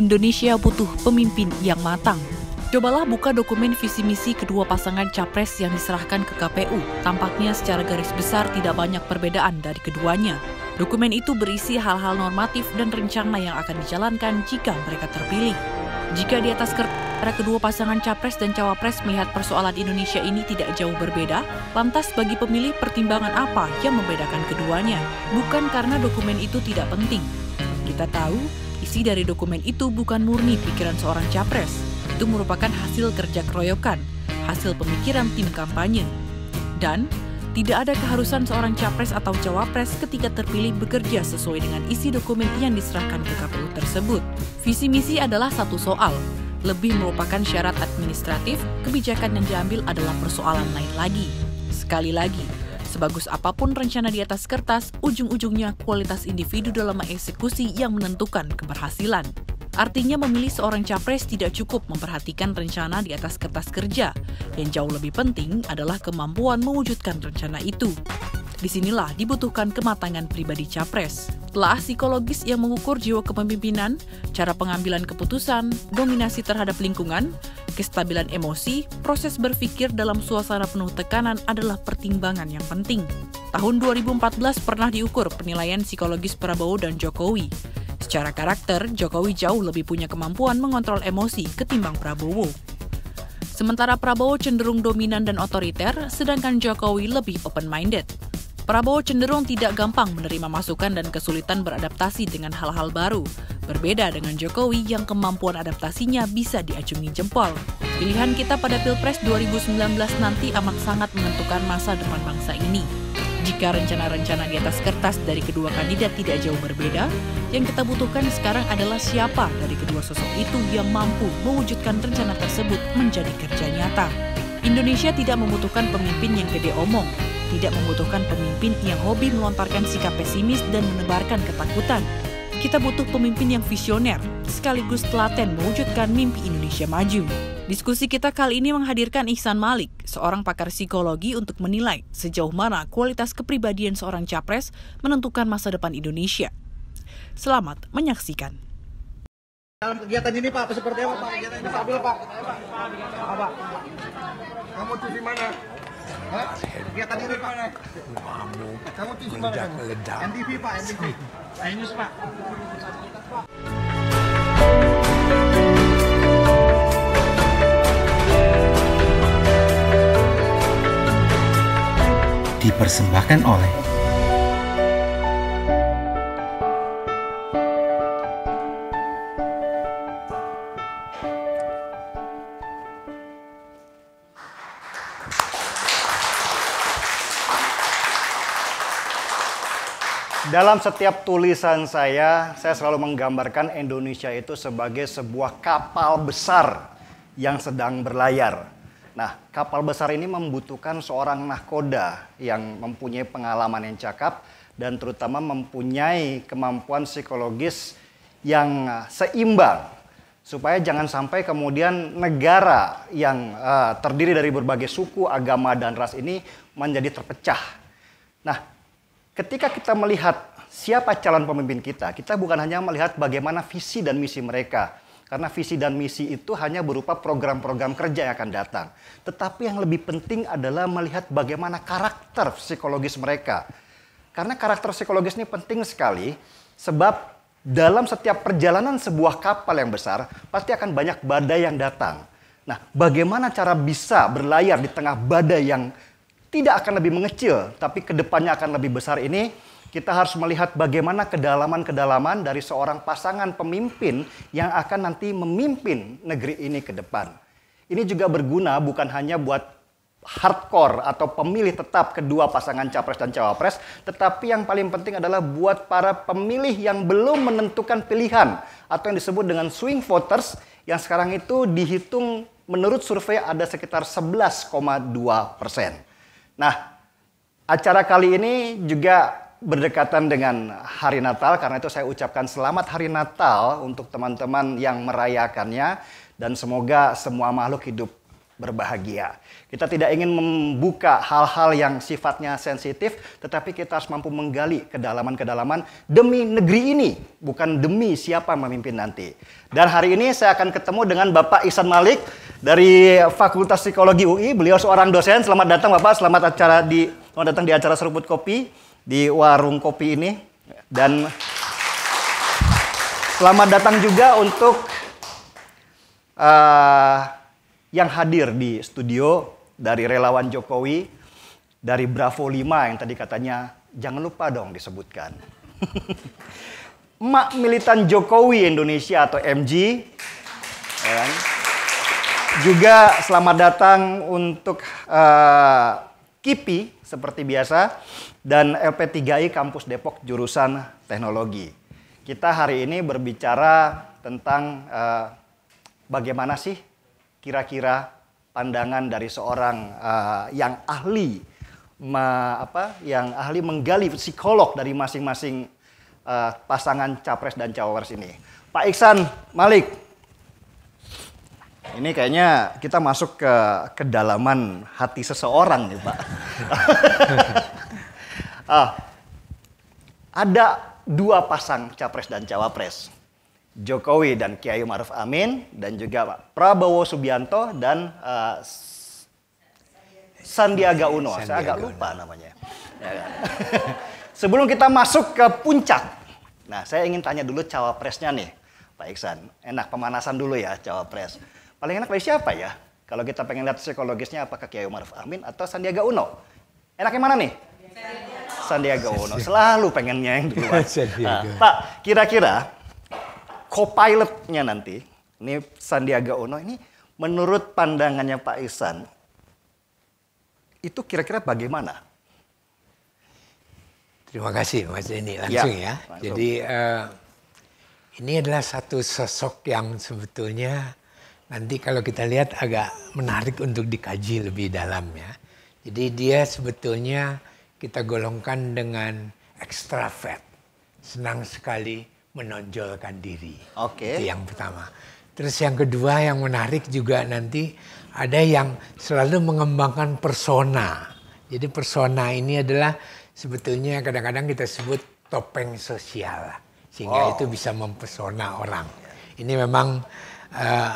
Indonesia butuh pemimpin yang matang. Cobalah buka dokumen visi misi kedua pasangan capres yang diserahkan ke KPU. Tampaknya secara garis besar tidak banyak perbedaan dari keduanya. Dokumen itu berisi hal-hal normatif dan rencana yang akan dijalankan jika mereka terpilih. Jika di atas kertas kedua pasangan capres dan cawapres melihat persoalan Indonesia ini tidak jauh berbeda, lantas bagi pemilih pertimbangan apa yang membedakan keduanya? Bukan karena dokumen itu tidak penting. Kita tahu Isi dari dokumen itu bukan murni pikiran seorang capres. Itu merupakan hasil kerja keroyokan, hasil pemikiran tim kampanye. Dan tidak ada keharusan seorang capres atau cawapres ketika terpilih bekerja sesuai dengan isi dokumen yang diserahkan ke KPU tersebut. Visi misi adalah satu soal, lebih merupakan syarat administratif, kebijakan yang diambil adalah persoalan lain lagi. Sekali lagi, Sebagus apapun rencana di atas kertas, ujung-ujungnya kualitas individu dalam mengeksekusi yang menentukan keberhasilan. Artinya memilih seorang capres tidak cukup memperhatikan rencana di atas kertas kerja. Yang jauh lebih penting adalah kemampuan mewujudkan rencana itu. Disinilah dibutuhkan kematangan pribadi capres. Telah psikologis yang mengukur jiwa kepemimpinan, cara pengambilan keputusan, dominasi terhadap lingkungan, kestabilan emosi, proses berpikir dalam suasana penuh tekanan adalah pertimbangan yang penting. Tahun 2014 pernah diukur penilaian psikologis Prabowo dan Jokowi. Secara karakter, Jokowi jauh lebih punya kemampuan mengontrol emosi ketimbang Prabowo. Sementara Prabowo cenderung dominan dan otoriter, sedangkan Jokowi lebih open-minded. Prabowo cenderung tidak gampang menerima masukan dan kesulitan beradaptasi dengan hal-hal baru. Berbeda dengan Jokowi yang kemampuan adaptasinya bisa diacungi jempol. Pilihan kita pada Pilpres 2019 nanti amat sangat menentukan masa depan bangsa ini. Jika rencana-rencana di atas kertas dari kedua kandidat tidak jauh berbeda, yang kita butuhkan sekarang adalah siapa dari kedua sosok itu yang mampu mewujudkan rencana tersebut menjadi kerja nyata. Indonesia tidak membutuhkan pemimpin yang gede omong, tidak membutuhkan pemimpin yang hobi melontarkan sikap pesimis dan menebarkan ketakutan. Kita butuh pemimpin yang visioner, sekaligus telaten mewujudkan mimpi Indonesia maju. Diskusi kita kali ini menghadirkan Ihsan Malik, seorang pakar psikologi untuk menilai sejauh mana kualitas kepribadian seorang capres menentukan masa depan Indonesia. Selamat menyaksikan. Dalam kegiatan ini Pak, seperti apa Pak? Kegiatan ini Pak. Apa? Kamu cuci mana? Meledak. Iya, NTV Pak, NTV. Ainus Pak. Dipersembahkan oleh Dalam setiap tulisan saya, saya selalu menggambarkan Indonesia itu sebagai sebuah kapal besar yang sedang berlayar. Nah, kapal besar ini membutuhkan seorang nahkoda yang mempunyai pengalaman yang cakap dan terutama mempunyai kemampuan psikologis yang eh, seimbang supaya jangan sampai kemudian negara yang uh, terdiri dari berbagai suku, agama dan ras ini menjadi terpecah. Nah, ketika kita melihat siapa calon pemimpin kita, kita bukan hanya melihat bagaimana visi dan misi mereka, karena visi dan misi itu hanya berupa program-program kerja yang akan datang. Tetapi yang lebih penting adalah melihat bagaimana karakter psikologis mereka. Karena karakter psikologis ini penting sekali sebab dalam setiap perjalanan sebuah kapal yang besar pasti akan banyak badai yang datang. Nah, bagaimana cara bisa berlayar di tengah badai yang tidak akan lebih mengecil, tapi kedepannya akan lebih besar ini, kita harus melihat bagaimana kedalaman-kedalaman dari seorang pasangan pemimpin yang akan nanti memimpin negeri ini ke depan. Ini juga berguna bukan hanya buat hardcore atau pemilih tetap kedua pasangan capres dan cawapres, tetapi yang paling penting adalah buat para pemilih yang belum menentukan pilihan atau yang disebut dengan swing voters yang sekarang itu dihitung menurut survei ada sekitar 11,2 persen. Nah, acara kali ini juga berdekatan dengan Hari Natal, karena itu saya ucapkan selamat Hari Natal untuk teman-teman yang merayakannya, dan semoga semua makhluk hidup berbahagia. Kita tidak ingin membuka hal-hal yang sifatnya sensitif, tetapi kita harus mampu menggali kedalaman-kedalaman demi negeri ini, bukan demi siapa memimpin nanti. Dan hari ini saya akan ketemu dengan Bapak Ihsan Malik dari Fakultas Psikologi UI. Beliau seorang dosen. Selamat datang Bapak, selamat acara di selamat datang di acara Seruput Kopi di warung kopi ini. Dan selamat datang juga untuk uh, yang hadir di studio dari relawan Jokowi, dari Bravo 5 yang tadi katanya jangan lupa dong disebutkan. Mak militan Jokowi Indonesia atau MG. Dan ya Juga selamat datang untuk uh, eh, KIPI seperti biasa dan LP3I Kampus Depok jurusan Teknologi. Kita hari ini berbicara tentang uh, bagaimana sih kira-kira pandangan dari seorang uh, yang ahli ma, apa yang ahli menggali psikolog dari masing-masing uh, pasangan capres dan cawapres ini. Pak Iksan Malik. Ini kayaknya kita masuk ke kedalaman hati seseorang nih, Pak. Ah, ada dua pasang capres dan cawapres Jokowi dan Kiai Maruf Amin dan juga Pak Prabowo Subianto dan uh, Sandiaga Uno. Sandiaga Saya agak lupa namanya. Sebelum kita masuk ke puncak, nah saya ingin tanya dulu cawapresnya nih, Pak Iksan. Enak pemanasan dulu ya cawapres. Paling enak dari siapa ya? Kalau kita pengen lihat psikologisnya apakah Kiai Maruf Amin atau Sandiaga Uno? Enaknya mana nih? Sandiaga Uno. Selalu pengennya yang duluan. Nah, Pak, kira-kira co-pilotnya nanti, ini Sandiaga Uno ini menurut pandangannya Pak Ihsan, itu kira-kira bagaimana? Terima kasih Mas Denny ya, langsung ya. ya. Langsung. Jadi uh, ini adalah satu sosok yang sebetulnya nanti kalau kita lihat agak menarik untuk dikaji lebih dalam ya. Jadi dia sebetulnya kita golongkan dengan extravert, senang sekali menonjolkan diri. Oke. Okay. Itu yang pertama. Terus yang kedua yang menarik juga nanti ada yang selalu mengembangkan persona. Jadi persona ini adalah sebetulnya kadang-kadang kita sebut topeng sosial sehingga oh. itu bisa mempesona orang. Ini memang uh,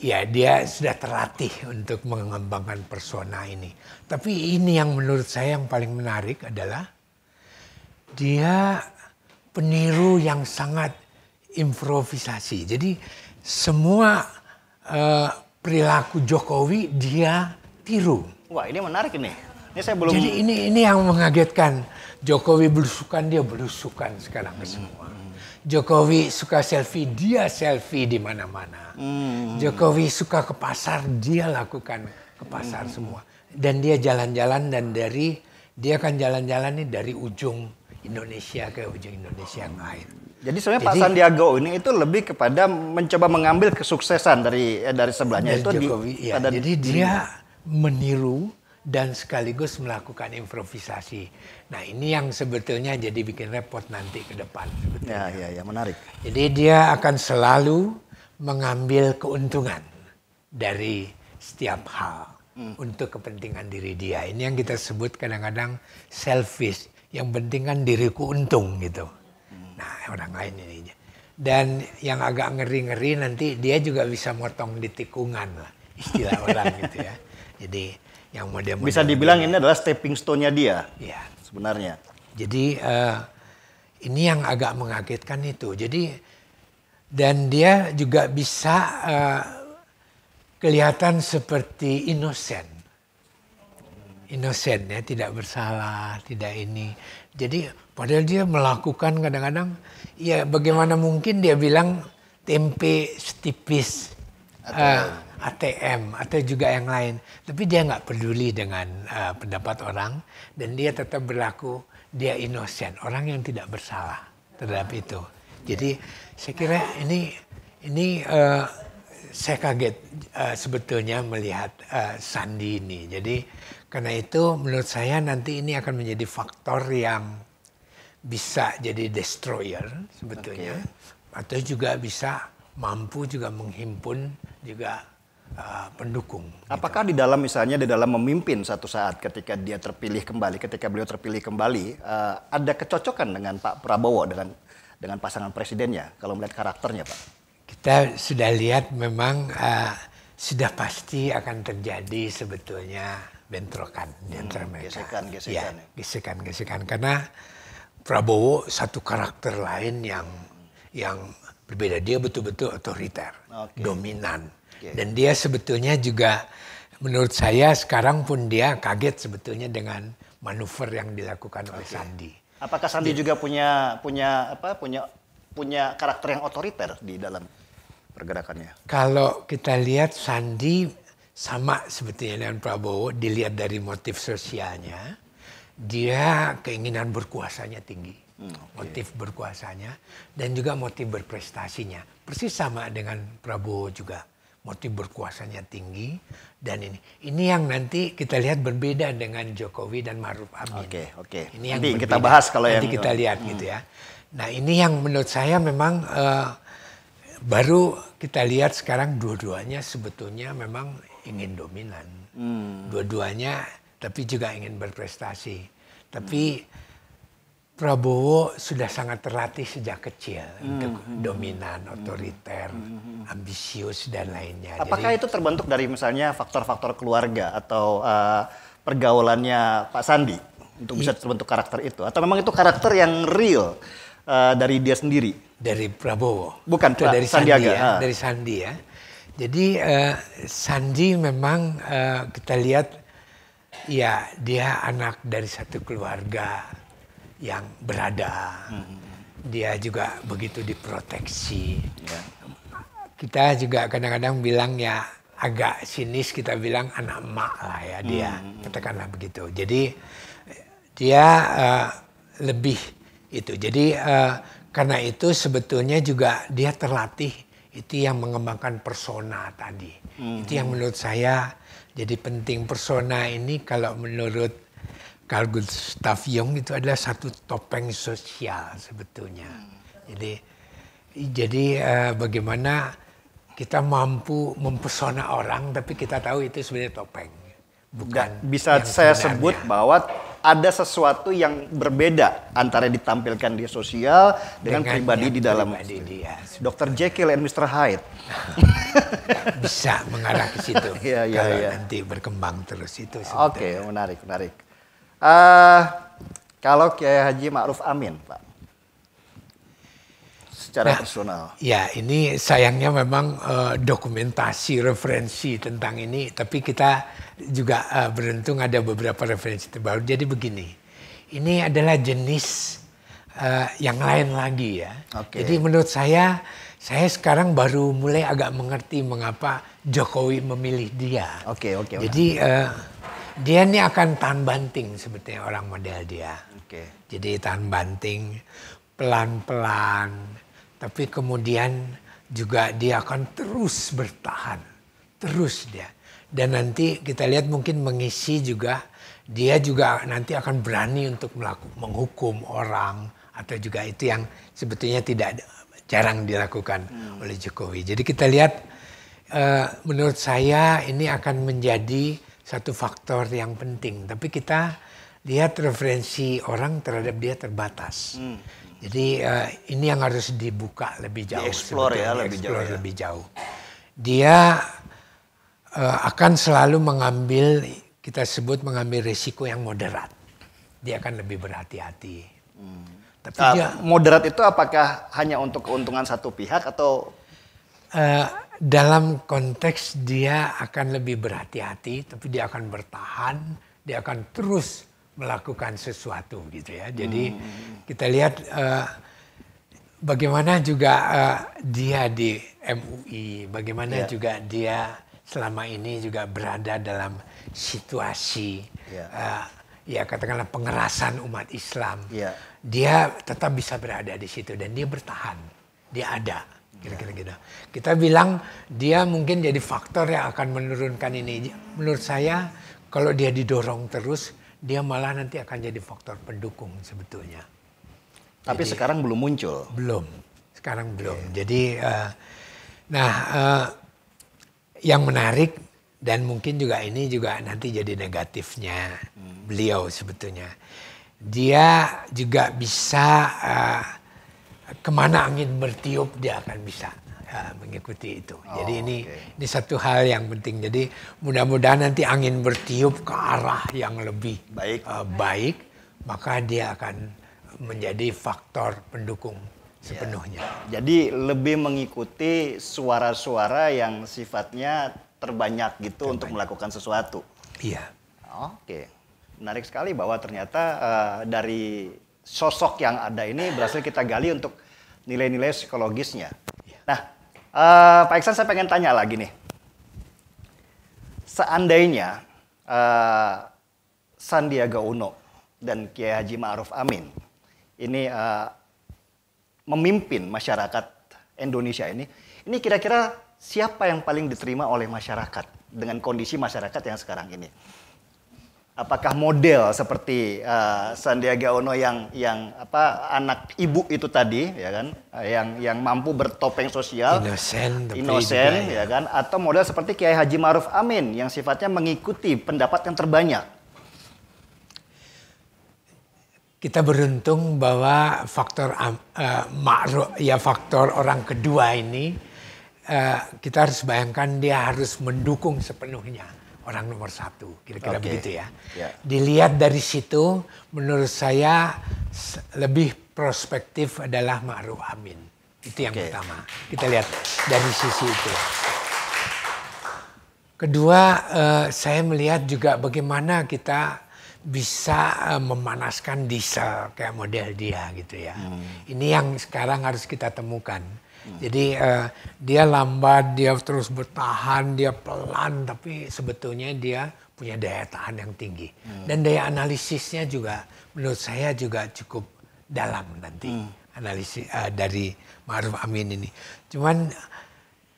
ya dia sudah terlatih untuk mengembangkan persona ini. Tapi ini yang menurut saya yang paling menarik adalah dia peniru yang sangat improvisasi. Jadi semua uh, perilaku Jokowi dia tiru. Wah ini menarik nih. Ini saya belum. Jadi ini ini yang mengagetkan. Jokowi belusukan dia belusukan sekarang ke semua. Jokowi suka selfie dia selfie di mana-mana. Hmm. Jokowi suka ke pasar dia lakukan ke pasar hmm. semua. Dan dia jalan-jalan dan dari dia kan jalan-jalan nih dari ujung Indonesia ke ujung Indonesia yang lain. Jadi sebenarnya Pak Sandiaga ini itu lebih kepada mencoba mengambil kesuksesan dari eh, dari sebelahnya dari itu Jokowi, iya, di, ya. pada Jadi dia meniru dan sekaligus melakukan improvisasi. Nah ini yang sebetulnya jadi bikin repot nanti ke depan. Sebetulnya. Ya, ya, ya menarik. Jadi dia akan selalu mengambil keuntungan dari setiap hal hmm. untuk kepentingan diri dia. Ini yang kita sebut kadang-kadang selfish yang penting kan diriku untung gitu. Nah orang lain ini. Dan yang agak ngeri-ngeri nanti dia juga bisa motong di tikungan lah. Istilah orang gitu ya. Jadi yang mau dia Bisa dibilang ini adalah stepping stone-nya dia Iya. sebenarnya. Jadi uh, ini yang agak mengagetkan itu. Jadi dan dia juga bisa uh, kelihatan seperti innocent innocent ya, tidak bersalah, tidak ini. Jadi padahal dia melakukan kadang-kadang ya bagaimana mungkin dia bilang tempe setipis ATM. uh, eh, ATM atau juga yang lain. Tapi dia nggak peduli dengan uh, pendapat orang dan dia tetap berlaku dia innocent, orang yang tidak bersalah terhadap itu. Jadi saya kira ini ini uh, saya kaget uh, sebetulnya melihat uh, Sandi ini. Jadi karena itu menurut saya nanti ini akan menjadi faktor yang bisa jadi destroyer sebetulnya okay. atau juga bisa mampu juga menghimpun juga uh, pendukung. Gitu. Apakah gitu. di dalam misalnya di dalam memimpin satu saat ketika dia terpilih kembali, ketika beliau terpilih kembali, uh, ada kecocokan dengan Pak Prabowo dengan dengan pasangan presidennya kalau melihat karakternya, Pak? Kita sudah lihat memang uh, sudah pasti akan terjadi sebetulnya bentrokan hmm, di antara mereka. Gesekan, ya, gesekan. Ya, gesekan, gesekan. Karena Prabowo satu karakter lain yang yang berbeda. Dia betul-betul otoriter, okay. dominan. Okay. Dan dia sebetulnya juga menurut saya sekarang pun dia kaget sebetulnya dengan manuver yang dilakukan oleh Sandi. Apakah Sandi dia, juga punya punya apa punya punya karakter yang otoriter di dalam pergerakannya? Kalau kita lihat Sandi sama sebetulnya dengan Prabowo dilihat dari motif sosialnya dia keinginan berkuasanya tinggi hmm, motif berkuasanya dan juga motif berprestasinya persis sama dengan Prabowo juga motif berkuasanya tinggi dan ini ini yang nanti kita lihat berbeda dengan Jokowi dan Maruf Amin oke oke ini yang nanti kita bahas kalau nanti yang... kita lihat hmm. gitu ya nah ini yang menurut saya memang uh, baru kita lihat sekarang dua-duanya sebetulnya memang ingin dominan. Hmm. Dua-duanya tapi juga ingin berprestasi. Tapi hmm. Prabowo sudah sangat terlatih sejak kecil hmm. untuk hmm, hmm. dominan, hmm. otoriter, hmm. ambisius dan lainnya. Apakah Jadi, itu terbentuk dari misalnya faktor-faktor keluarga atau uh, pergaulannya Pak Sandi untuk bisa terbentuk karakter itu? Atau memang itu karakter yang real uh, dari dia sendiri? Dari Prabowo. Bukan, Pak, dari Sandiaga. Sandi ya, ah. Dari Sandi ya. Jadi uh, eh, Sandi memang uh, kita lihat ya dia anak dari satu keluarga yang berada. Hmm. Dia juga begitu diproteksi. Ya. Kita juga kadang-kadang bilang ya agak sinis kita bilang anak emak lah ya dia hmm. hmm. katakanlah begitu. Jadi dia uh, lebih itu. Jadi uh, karena itu sebetulnya juga dia terlatih itu yang mengembangkan persona tadi. Hmm. Itu yang menurut saya jadi penting persona ini kalau menurut Carl Gustav Jung itu adalah satu topeng sosial sebetulnya. Hmm. Jadi jadi uh, bagaimana kita mampu mempesona orang tapi kita tahu itu sebenarnya topeng. Bukan Dan bisa saya sebut bahwa ada sesuatu yang berbeda antara ditampilkan di sosial dengan, dengan pribadi di dalam pribadi dia. Dr. Jekyll and Mr. Hyde. bisa mengarah ke situ. Iya, iya, iya. Nanti berkembang terus itu. Oke, okay, menarik, menarik. Uh, kalau Kiai Haji Ma'ruf Amin, Pak secara nah, personal. Ya, ini sayangnya memang uh, dokumentasi referensi tentang ini, tapi kita juga uh, beruntung ada beberapa referensi terbaru. Jadi begini, ini adalah jenis uh, yang lain lagi ya. Okay. Jadi menurut saya, saya sekarang baru mulai agak mengerti mengapa Jokowi memilih dia. Oke, okay, oke. Okay, Jadi uh, dia ini akan tahan banting sebetulnya orang model dia. Okay. Jadi tahan banting pelan-pelan tapi kemudian juga dia akan terus bertahan. Terus dia. Dan nanti kita lihat mungkin mengisi juga. Dia juga nanti akan berani untuk melakukan menghukum orang. Atau juga itu yang sebetulnya tidak jarang dilakukan hmm. oleh Jokowi. Jadi kita lihat uh, menurut saya ini akan menjadi satu faktor yang penting. Tapi kita lihat referensi orang terhadap dia terbatas. Hmm. Jadi uh, ini yang harus dibuka lebih jauh. Ya, explore ya, lebih jauh. Ya. Lebih jauh. Dia uh, akan selalu mengambil kita sebut mengambil risiko yang moderat. Dia akan lebih berhati-hati. Hmm. Tapi uh, moderat itu apakah hanya untuk keuntungan satu pihak atau uh, dalam konteks dia akan lebih berhati-hati, tapi dia akan bertahan, dia akan terus melakukan sesuatu gitu ya. Hmm. Jadi hmm. kita lihat uh, bagaimana juga uh, dia di MUI, bagaimana yeah. juga dia selama ini juga berada dalam situasi yeah. Ya. uh, ya katakanlah pengerasan umat Islam. Yeah. Dia tetap bisa berada di situ dan dia bertahan. Dia ada kira-kira ya. gitu. Kita bilang dia mungkin jadi faktor yang akan menurunkan ini. Menurut saya kalau dia didorong terus dia malah nanti akan jadi faktor pendukung sebetulnya. Tapi jadi, sekarang belum muncul. Belum, sekarang belum. Jadi, uh, nah uh, yang menarik dan mungkin juga ini juga nanti jadi negatifnya hmm. beliau sebetulnya. Dia juga bisa uh, kemana angin bertiup dia akan bisa. Ah, mengikuti itu. Oh, Jadi ini okay. ini satu hal yang penting. Jadi mudah-mudahan nanti angin bertiup ke arah yang lebih baik, uh, baik maka dia akan menjadi faktor pendukung sepenuhnya. Ya. Jadi lebih mengikuti suara-suara yang sifatnya terbanyak gitu terbanyak. untuk melakukan sesuatu. Iya. Oke. Menarik sekali bahwa ternyata uh, dari sosok yang ada ini berhasil kita gali untuk nilai-nilai psikologisnya. Iya. Nah, Uh, Pak Iksan saya pengen tanya lagi nih. Seandainya uh, Sandiaga Uno dan Kiai Haji Ma'ruf Amin ini uh, memimpin masyarakat Indonesia ini, ini kira-kira siapa yang paling diterima oleh masyarakat dengan kondisi masyarakat yang sekarang ini? apakah model seperti uh, Sandiaga Uno yang yang apa anak ibu itu tadi ya kan eh, yang yang mampu bertopeng sosial innocent innocent ya, ya kan atau model seperti Kiai Haji Maruf Amin yang sifatnya mengikuti pendapat yang terbanyak kita beruntung bahwa faktor uh, eh, makro, ya faktor orang kedua ini uh, kita harus bayangkan dia harus mendukung sepenuhnya orang nomor satu, kira-kira okay. begitu ya. Yeah. Dilihat dari situ, menurut saya lebih prospektif adalah Ma'ruf Amin. Itu yang okay. pertama. Kita lihat dari sisi itu. Kedua, uh, saya melihat juga bagaimana kita bisa uh, memanaskan diesel kayak model dia gitu ya. Hmm. Ini yang sekarang harus kita temukan jadi uh, dia lambat, dia terus bertahan, dia pelan, tapi sebetulnya dia punya daya tahan yang tinggi. Hmm. Dan daya analisisnya juga menurut saya juga cukup dalam nanti hmm. analisis uh, dari Ma'ruf Amin ini. Cuman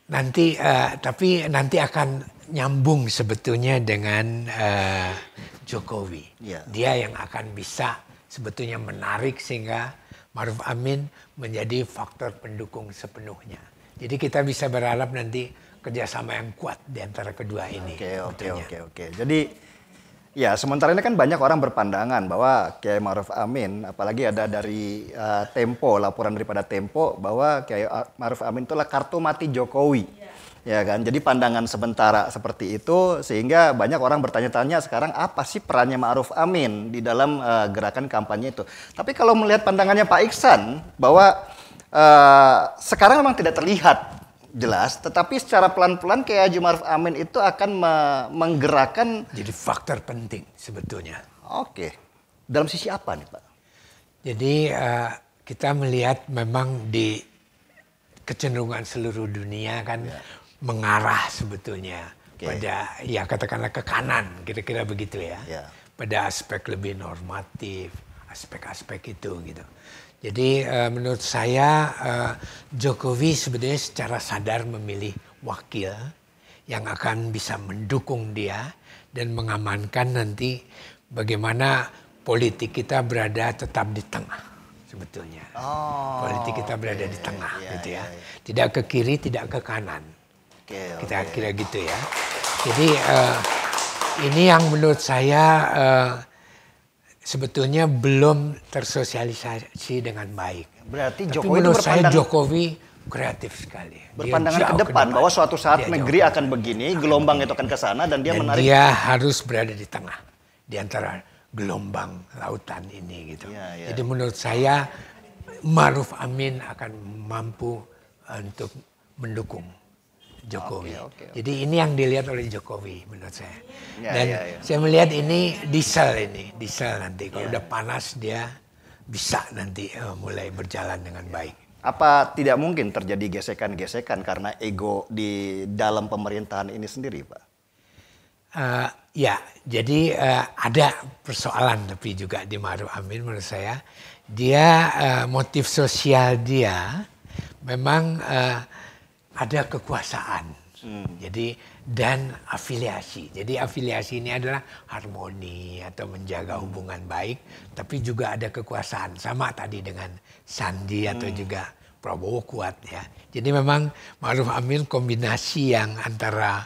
nanti uh, tapi nanti akan nyambung sebetulnya dengan uh, Jokowi. Yeah. Dia yang akan bisa sebetulnya menarik sehingga Maruf Amin menjadi faktor pendukung sepenuhnya. Jadi kita bisa berharap nanti kerjasama yang kuat di antara kedua ini. Oke, oke, oke, oke. Jadi ya sementara ini kan banyak orang berpandangan bahwa Kiai Maruf Amin, apalagi ada dari uh, Tempo, laporan daripada Tempo bahwa Kiai Maruf Amin itulah kartu mati Jokowi ya kan jadi pandangan sementara seperti itu sehingga banyak orang bertanya-tanya sekarang apa sih perannya Ma'ruf Amin di dalam uh, gerakan kampanye itu tapi kalau melihat pandangannya Pak Iksan bahwa uh, sekarang memang tidak terlihat jelas tetapi secara pelan-pelan kayak Haji Ma'ruf Amin itu akan me menggerakkan jadi faktor penting sebetulnya oke dalam sisi apa nih Pak jadi uh, kita melihat memang di kecenderungan seluruh dunia kan yeah mengarah sebetulnya okay. pada ya katakanlah ke kanan kira-kira begitu ya. Yeah. Pada aspek lebih normatif, aspek-aspek itu gitu. Jadi uh, menurut saya uh, Jokowi sebetulnya secara sadar memilih wakil yang akan bisa mendukung dia dan mengamankan nanti bagaimana politik kita berada tetap di tengah sebetulnya. Oh, politik kita berada yeah, di tengah yeah, gitu ya. Yeah, yeah. Tidak ke kiri, tidak ke kanan okay, kita kira gitu ya. Jadi uh, ini yang menurut saya uh, sebetulnya belum tersosialisasi dengan baik. Berarti Tapi Jokowi menurut saya Jokowi kreatif sekali. Berpandangan ke depan, bahwa suatu saat dia negeri akan begini, gelombang itu akan ke sana dan dia dan menarik. Dia harus berada di tengah di antara gelombang lautan ini gitu. Ya, ya. Jadi menurut saya Maruf Amin akan mampu eh, untuk mendukung. Jokowi. Okay, okay, okay. Jadi ini yang dilihat oleh Jokowi menurut saya. Yeah, Dan yeah, yeah. saya melihat ini diesel ini, diesel nanti kalau yeah. udah panas dia bisa nanti uh, mulai berjalan dengan yeah. baik. Apa tidak mungkin terjadi gesekan-gesekan karena ego di dalam pemerintahan ini sendiri, Pak? Uh, ya, jadi uh, ada persoalan tapi juga di Maruf Amin menurut saya dia uh, motif sosial dia memang uh, ada kekuasaan. Hmm. Jadi dan afiliasi. Jadi afiliasi ini adalah harmoni atau menjaga hubungan baik, tapi juga ada kekuasaan sama tadi dengan Sandi atau hmm. juga Prabowo kuat ya. Jadi memang Ma'ruf Amin kombinasi yang antara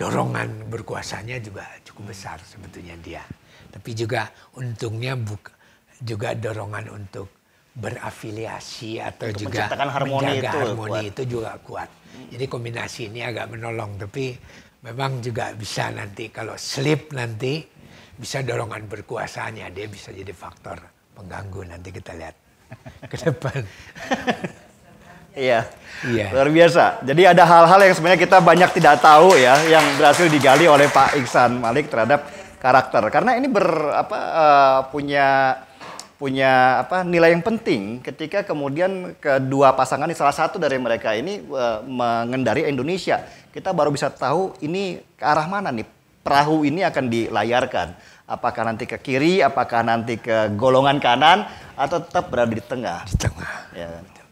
dorongan berkuasanya juga cukup hmm. besar sebetulnya dia. Tapi juga untungnya buka, juga dorongan untuk berafiliasi atau eh, juga harmoni menjaga itu harmoni kuat. itu juga kuat. Hmm. Jadi kombinasi ini agak menolong tapi memang juga bisa nanti kalau sleep nanti bisa dorongan berkuasanya dia bisa jadi faktor pengganggu nanti kita lihat ke depan. Iya. Iya. Luar biasa. Jadi ada hal-hal yang sebenarnya kita banyak tidak tahu ya yang berhasil digali oleh Pak Iksan Malik terhadap karakter. Karena ini ber apa uh, punya punya apa nilai yang penting ketika kemudian kedua pasangan salah satu dari mereka ini uh, mengendari Indonesia. Kita baru bisa tahu ini ke arah mana nih perahu ini akan dilayarkan. Apakah nanti ke kiri, apakah nanti ke golongan kanan atau tetap berada di tengah? Di tengah. Ya.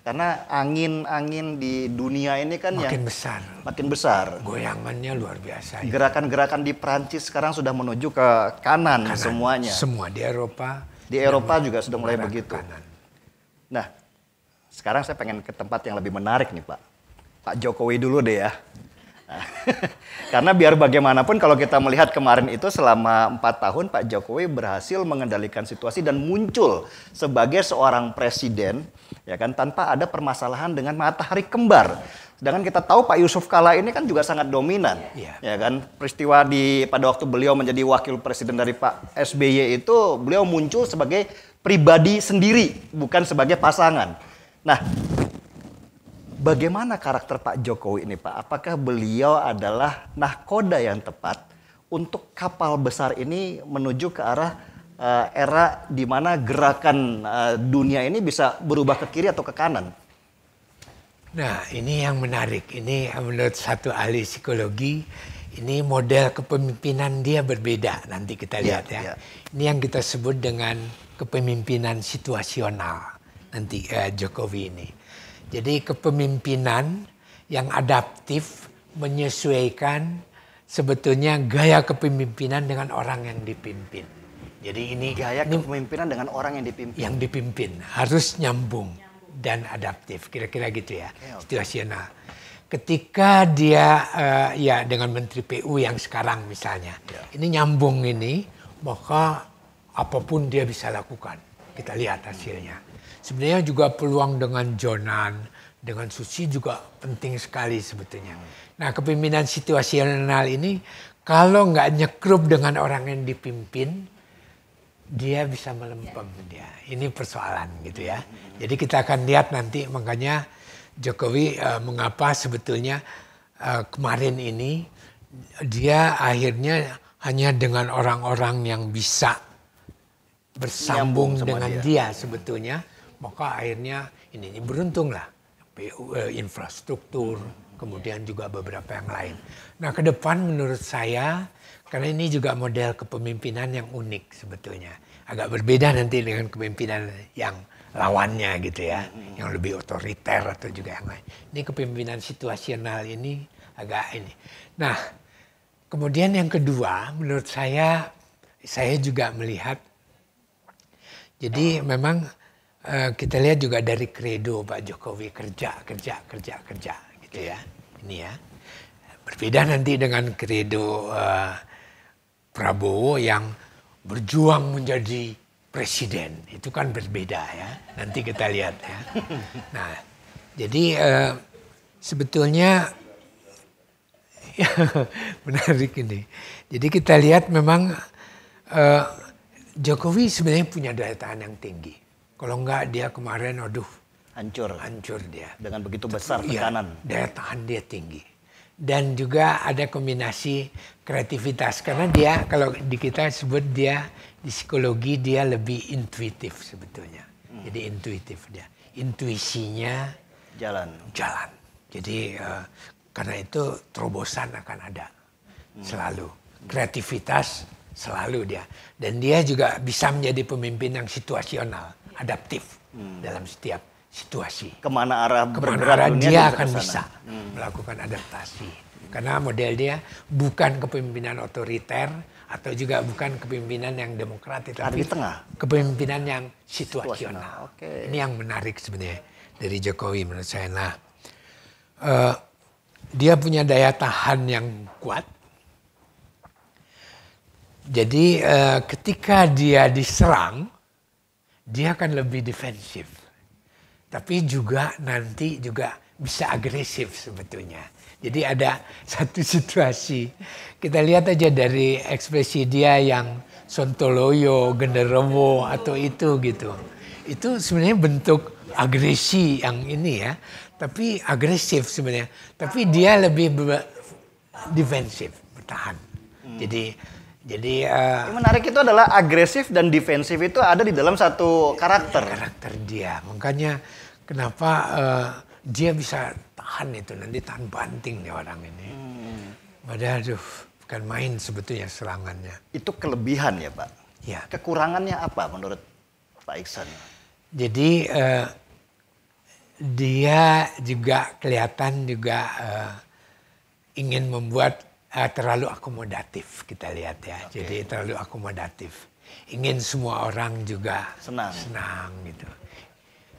Karena angin-angin di dunia ini kan makin yang besar. Makin besar. Goyangannya luar biasa. Ya. Gerakan-gerakan di Prancis sekarang sudah menuju ke kanan, kanan. semuanya. Semua di Eropa di Eropa juga sudah mulai begitu. Kanan. Nah, sekarang saya pengen ke tempat yang lebih menarik nih Pak. Pak Jokowi dulu deh ya. karena biar bagaimanapun kalau kita melihat kemarin itu selama empat tahun Pak Jokowi berhasil mengendalikan situasi dan muncul sebagai seorang presiden ya kan tanpa ada permasalahan dengan matahari kembar Sedangkan kita tahu Pak Yusuf Kala ini kan juga sangat dominan, yeah. ya kan? Peristiwa di pada waktu beliau menjadi wakil presiden dari Pak SBY itu beliau muncul sebagai pribadi sendiri, bukan sebagai pasangan. Nah, bagaimana karakter Pak Jokowi ini, Pak? Apakah beliau adalah nahkoda yang tepat untuk kapal besar ini menuju ke arah uh, era di mana gerakan uh, dunia ini bisa berubah ke kiri atau ke kanan? Nah, ini yang menarik. Ini menurut satu ahli psikologi, ini model kepemimpinan dia berbeda. Nanti kita ya, lihat yeah, ya. Yeah. Ini yang kita sebut dengan kepemimpinan situasional. Nanti eh, Jokowi ini. Jadi kepemimpinan yang adaptif menyesuaikan sebetulnya gaya kepemimpinan dengan orang yang dipimpin. Jadi ini gaya ini, kepemimpinan dengan orang yang dipimpin. Yang dipimpin harus nyambung dan adaptif, kira-kira gitu ya, okay, situasional. Ketika dia uh, ya dengan Menteri PU yang sekarang misalnya, yeah. ini nyambung ini, maka apapun dia bisa lakukan. Kita lihat hasilnya. Sebenarnya juga peluang dengan Jonan, dengan Susi juga penting sekali sebetulnya. Hmm. Nah kepemimpinan situasional ini kalau nggak nyekrup dengan orang yang dipimpin, dia bisa melempem dia. Ini persoalan gitu ya. Jadi kita akan lihat nanti makanya Jokowi uh, mengapa sebetulnya uh, kemarin ini dia akhirnya hanya dengan orang-orang yang bisa bersambung dengan dia. dia sebetulnya maka akhirnya ini, ini beruntung lah eh, infrastruktur kemudian juga beberapa yang lain. Nah ke depan menurut saya karena ini juga model kepemimpinan yang unik sebetulnya agak berbeda nanti dengan kepemimpinan yang lawannya gitu ya, mm-hmm. yang lebih otoriter atau juga yang lain. Ini kepemimpinan situasional ini agak ini. Nah, kemudian yang kedua, menurut saya, saya juga melihat, jadi memang uh, kita lihat juga dari kredo Pak Jokowi kerja, kerja, kerja, kerja, gitu ya. Ini ya, berbeda nanti dengan kredo uh, eh, Prabowo yang berjuang menjadi presiden. Itu kan berbeda ya. Nanti kita lihat ya. Nah, jadi uh, sebetulnya menarik ini. Jadi kita lihat memang uh, Jokowi sebenarnya punya daya tahan yang tinggi. Kalau enggak dia kemarin aduh hancur. Hancur dia. Dengan begitu besar iya, tekanan. Ya, daya tahan dia tinggi. Dan juga ada kombinasi kreativitas karena dia kalau di kita sebut dia di psikologi dia lebih intuitif sebetulnya. Hmm. Jadi intuitif dia. Intuisinya jalan. Jalan. Jadi uh, karena itu terobosan akan ada hmm. selalu. Kreativitas selalu dia. Dan dia juga bisa menjadi pemimpin yang situasional, adaptif hmm. dalam setiap situasi. Kemana arah Kemana arah dia akan bisa hmm. melakukan adaptasi. Karena model dia bukan kepemimpinan otoriter, atau juga bukan kepemimpinan yang demokratis tapi tengah. kepemimpinan yang situasional. Okay. Ini yang menarik sebenarnya dari Jokowi menurut saya. Nah, uh, dia punya daya tahan yang kuat. Jadi uh, ketika dia diserang, dia akan lebih defensif. Tapi juga nanti juga bisa agresif sebetulnya. Jadi ada satu situasi. Kita lihat aja dari ekspresi dia yang sontoloyo, genderowo atau itu gitu. Itu sebenarnya bentuk agresi yang ini ya. Tapi agresif sebenarnya. Tapi dia lebih defensif, bertahan. Hmm. Jadi jadi uh, yang menarik itu adalah agresif dan defensif itu ada di dalam satu karakter. Karakter dia, makanya kenapa uh, dia bisa tahan itu nanti tahan banting nih orang ini. Hmm. Padahal aduh, bukan main sebetulnya serangannya. Itu kelebihan ya Pak? Ya. Kekurangannya apa menurut Pak Iksan? Jadi uh, dia juga kelihatan juga uh, ingin membuat uh, terlalu akomodatif kita lihat ya. Okay. Jadi terlalu akomodatif. Ingin semua orang juga senang, senang gitu.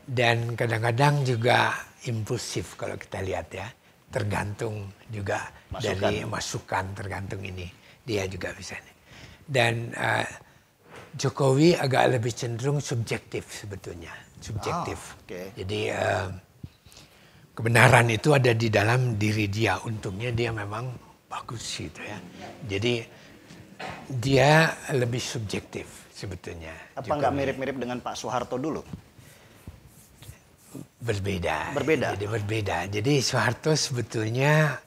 Dan kadang-kadang juga impulsif kalau kita lihat ya. Tergantung juga masukan. dari masukan tergantung ini. Dia juga bisa. Dan uh, Jokowi agak lebih cenderung subjektif sebetulnya. Subjektif. Oh, ah, okay. Jadi uh, kebenaran itu ada di dalam diri dia. Untungnya dia memang bagus gitu ya. Jadi dia lebih subjektif sebetulnya. Apa nggak mirip-mirip dengan Pak Soeharto dulu? berbeda. Berbeda. Jadi berbeda. Jadi Soeharto sebetulnya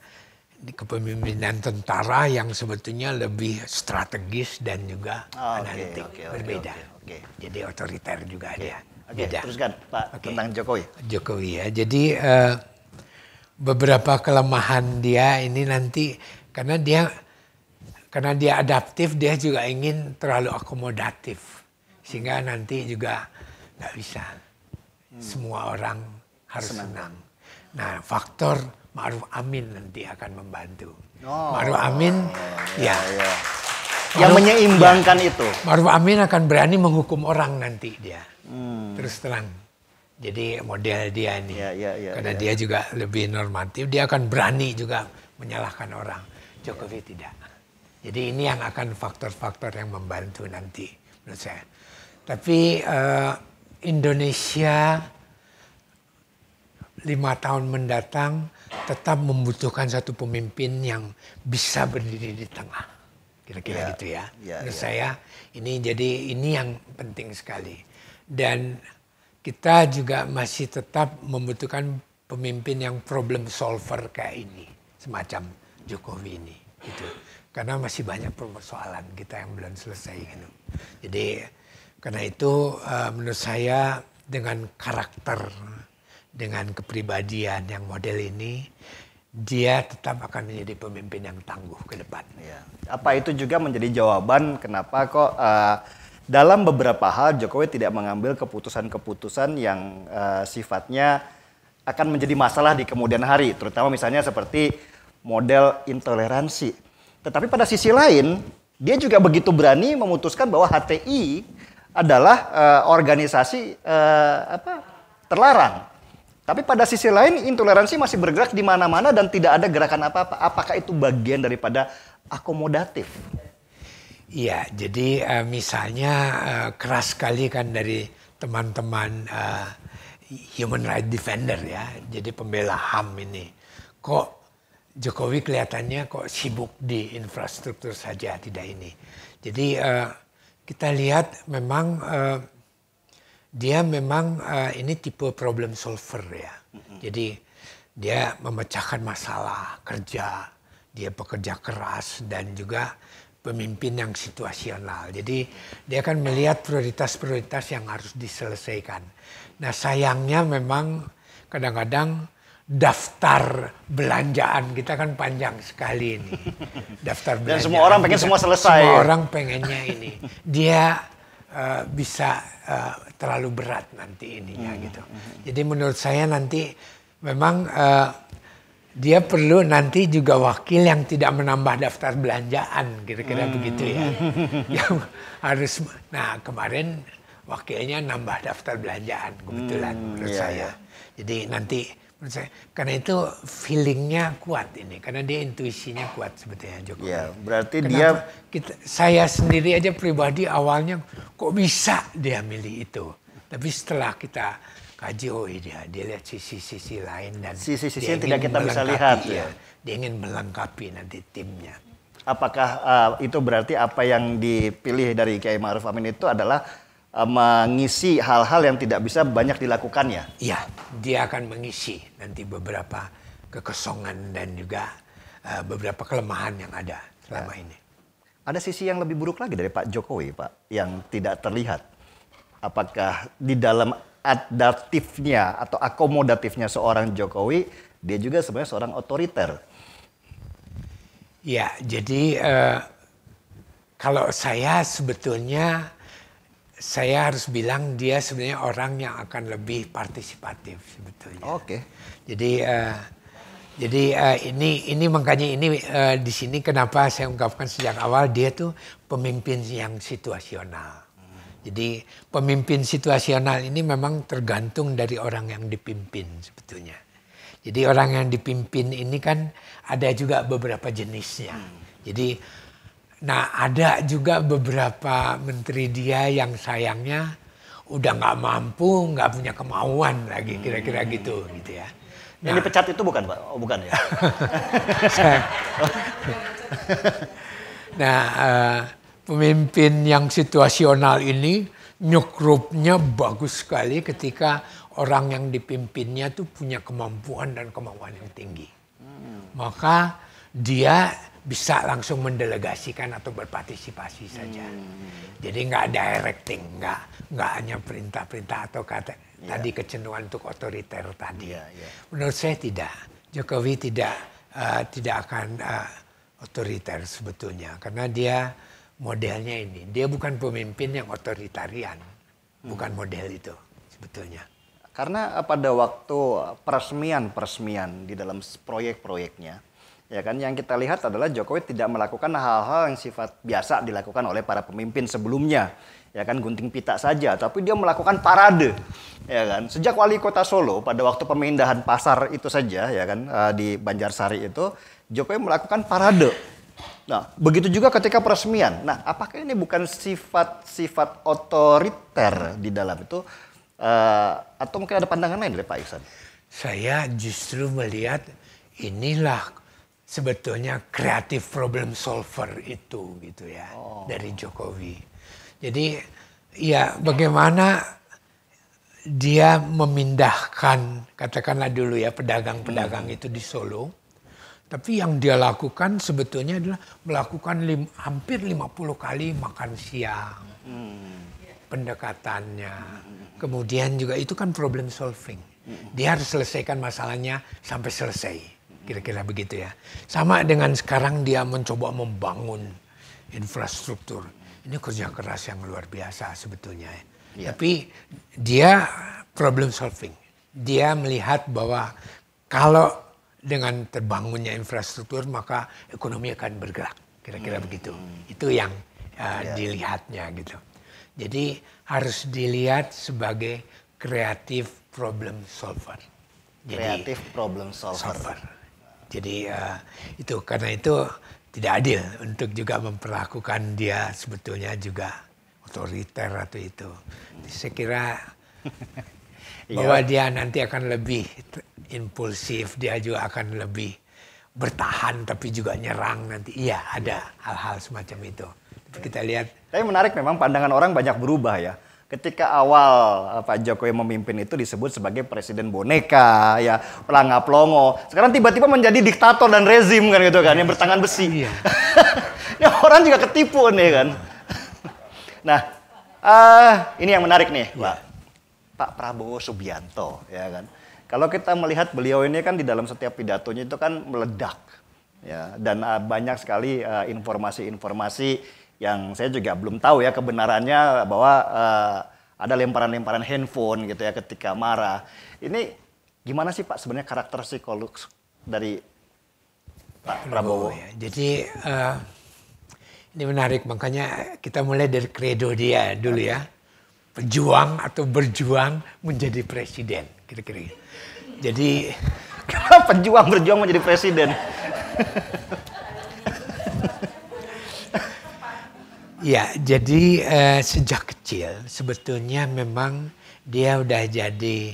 di kepemimpinan tentara yang sebetulnya lebih strategis dan juga oh, analitik okay, okay, berbeda. Okay, okay. Jadi otoriter juga okay. dia. Okay, Beda. Teruskan Pak okay. tentang Jokowi. Jokowi ya. Jadi uh, beberapa kelemahan dia ini nanti karena dia karena dia adaptif dia juga ingin terlalu akomodatif sehingga nanti juga nggak bisa semua orang harus senang. senang. Nah, faktor Ma'ruf Amin nanti akan membantu. Oh. Ma'ruf Amin, oh, iya, ya. ya. ya. Maruf, yang menyeimbangkan ya. itu. Ma'ruf Amin akan berani menghukum orang nanti dia. Hmm. Terus terang. Jadi model dia ini. Ya, ya, ya, Karena ya. dia juga lebih normatif, dia akan berani juga menyalahkan orang. Jokowi ya. tidak. Jadi ini yang akan faktor-faktor yang membantu nanti menurut saya. Tapi uh, Indonesia lima tahun mendatang tetap membutuhkan satu pemimpin yang bisa berdiri di tengah. Kira-kira ya. gitu ya. ya Menurut ya. saya ini jadi ini yang penting sekali. Dan kita juga masih tetap membutuhkan pemimpin yang problem solver kayak ini, semacam Jokowi ini gitu. Karena masih banyak persoalan kita yang belum selesai gitu. Jadi karena itu eh, menurut saya dengan karakter, dengan kepribadian yang model ini, dia tetap akan menjadi pemimpin yang tangguh ke depan. Ya. Apa itu juga menjadi jawaban kenapa kok uh, dalam beberapa hal Jokowi tidak mengambil keputusan-keputusan yang uh, sifatnya akan menjadi masalah di kemudian hari, terutama misalnya seperti model intoleransi. Tetapi pada sisi lain, dia juga begitu berani memutuskan bahwa HTI adalah uh, organisasi uh, apa terlarang. Tapi pada sisi lain intoleransi masih bergerak di mana-mana dan tidak ada gerakan apa-apa. Apakah itu bagian daripada akomodatif? Iya, jadi uh, misalnya uh, keras sekali kan dari teman-teman uh, human right defender ya, jadi pembela HAM ini. Kok Jokowi kelihatannya kok sibuk di infrastruktur saja tidak ini. Jadi uh, kita lihat memang uh, dia memang uh, ini tipe problem solver ya. Mm-hmm. Jadi dia memecahkan masalah kerja, dia pekerja keras dan juga pemimpin yang situasional. Jadi dia akan melihat prioritas-prioritas yang harus diselesaikan. Nah sayangnya memang kadang-kadang daftar belanjaan kita kan panjang sekali ini. Daftar belanjaan. Dan semua orang pengen semua selesai. Semua orang pengennya ini. Dia uh, bisa uh, terlalu berat nanti ininya hmm. gitu. Hmm, hmm. Jadi menurut saya nanti memang uh, dia perlu nanti juga wakil yang tidak menambah daftar belanjaan kira-kira hmm. begitu ya. yang harus nah kemarin wakilnya nambah daftar belanjaan kebetulan hmm, menurut iya, saya. Iya. Jadi nanti menurut saya karena itu feelingnya kuat ini karena dia intuisinya kuat sebetulnya Jokowi. Ya, berarti Kenapa dia kita, saya sendiri aja pribadi awalnya kok bisa dia milih itu. Tapi setelah kita kaji oh dia dia lihat sisi-sisi lain dan sisi-sisi yang tidak kita bisa lihat ya. ya. Dia ingin melengkapi nanti timnya. Apakah uh, itu berarti apa yang dipilih dari Kiai Ma'ruf Amin itu adalah Eh, mengisi hal-hal yang tidak bisa banyak dilakukannya. Iya, dia akan mengisi nanti beberapa kekosongan dan juga uh, beberapa kelemahan yang ada selama ya. ini. Ada sisi yang lebih buruk lagi dari Pak Jokowi, Pak, yang tidak terlihat. Apakah di dalam adaptifnya atau akomodatifnya seorang Jokowi, dia juga sebenarnya seorang otoriter. Ya, jadi uh, kalau saya sebetulnya saya harus bilang dia sebenarnya orang yang akan lebih partisipatif sebetulnya. Oke. Okay. Jadi uh, jadi uh, ini ini makanya ini uh, di sini kenapa saya ungkapkan sejak awal dia tuh pemimpin yang situasional. Jadi pemimpin situasional ini memang tergantung dari orang yang dipimpin sebetulnya. Jadi orang yang dipimpin ini kan ada juga beberapa jenisnya. Jadi Nah ada juga beberapa menteri dia yang sayangnya udah nggak mampu, nggak punya kemauan lagi kira-kira hmm. gitu gitu ya. Nah, Yang dipecat itu bukan pak? Oh, bukan ya. nah uh, pemimpin yang situasional ini nyukrupnya bagus sekali ketika orang yang dipimpinnya tuh punya kemampuan dan kemauan yang tinggi. Hmm. Maka dia bisa langsung mendelegasikan atau berpartisipasi saja. Hmm. Jadi nggak directing, nggak nggak hanya perintah-perintah atau kata yeah. tadi kecenderungan untuk otoriter tadi. Yeah, yeah. Menurut saya tidak. Jokowi tidak uh, tidak akan uh, otoriter sebetulnya karena dia modelnya ini. Dia bukan pemimpin yang otoritarian, hmm. bukan model itu sebetulnya. Karena eh, pada waktu peresmian peresmian di dalam proyek-proyeknya Ya kan yang kita lihat adalah Jokowi tidak melakukan hal-hal yang sifat biasa dilakukan oleh para pemimpin sebelumnya. Ya kan gunting pita saja, tapi dia melakukan parade. Ya kan sejak wali kota Solo pada waktu pemindahan pasar itu saja ya kan eh, di Banjarsari itu Jokowi melakukan parade. Nah, begitu juga ketika peresmian. Nah, apakah ini bukan sifat-sifat otoriter di dalam itu eh, atau mungkin ada pandangan lain dari Pak Iksan? Saya justru melihat inilah sebetulnya kreatif problem solver itu gitu ya oh. dari Jokowi. Jadi ya bagaimana dia memindahkan katakanlah dulu ya pedagang-pedagang hmm. itu di Solo. Tapi yang dia lakukan sebetulnya adalah melakukan lim, hampir 50 kali makan siang. Hmm. Pendekatannya. Hmm. Kemudian juga itu kan problem solving. Hmm. Dia harus selesaikan masalahnya sampai selesai Kira-kira begitu ya. Sama dengan sekarang dia mencoba membangun infrastruktur. Ini kerja keras yang luar biasa sebetulnya. Ya. Iya. Tapi dia problem solving. Dia melihat bahwa kalau dengan terbangunnya infrastruktur maka ekonomi akan bergerak. Kira-kira hmm. begitu. Itu yang uh, ya. dilihatnya gitu. Jadi harus dilihat sebagai kreatif problem solver. kreatif problem solver. solver jadi uh, itu karena itu tidak adil untuk juga memperlakukan dia sebetulnya juga otoriter atau itu. Saya kira bahwa iya. dia nanti akan lebih impulsif, dia juga akan lebih bertahan tapi juga nyerang nanti. Iya, ada iya. hal-hal semacam itu. Tapi kita lihat. Tapi menarik memang pandangan orang banyak berubah ya ketika awal eh, Pak Jokowi memimpin itu disebut sebagai presiden boneka ya pelangga plongo sekarang tiba-tiba menjadi diktator dan rezim kan gitu kan yang bertangan besi iya. ini ya, orang juga ketipu nih kan nah uh, ini yang menarik nih iya. Pak ya. Pak Prabowo Subianto ya kan kalau kita melihat beliau ini kan di dalam setiap pidatonya itu kan meledak ya dan uh, banyak sekali informasi-informasi uh, informasi -informasi yang saya juga belum tahu ya kebenarannya bahwa uh, ada lemparan-lemparan handphone gitu ya ketika marah. Ini gimana sih Pak sebenarnya karakter psikolog dari Pak oh, Prabowo? ya. Jadi uh, ini menarik makanya kita mulai dari kredo dia dulu ya. Pejuang atau berjuang menjadi presiden kira-kira. Jadi kenapa pejuang berjuang menjadi presiden? Ya, jadi uh, sejak kecil sebetulnya memang dia udah jadi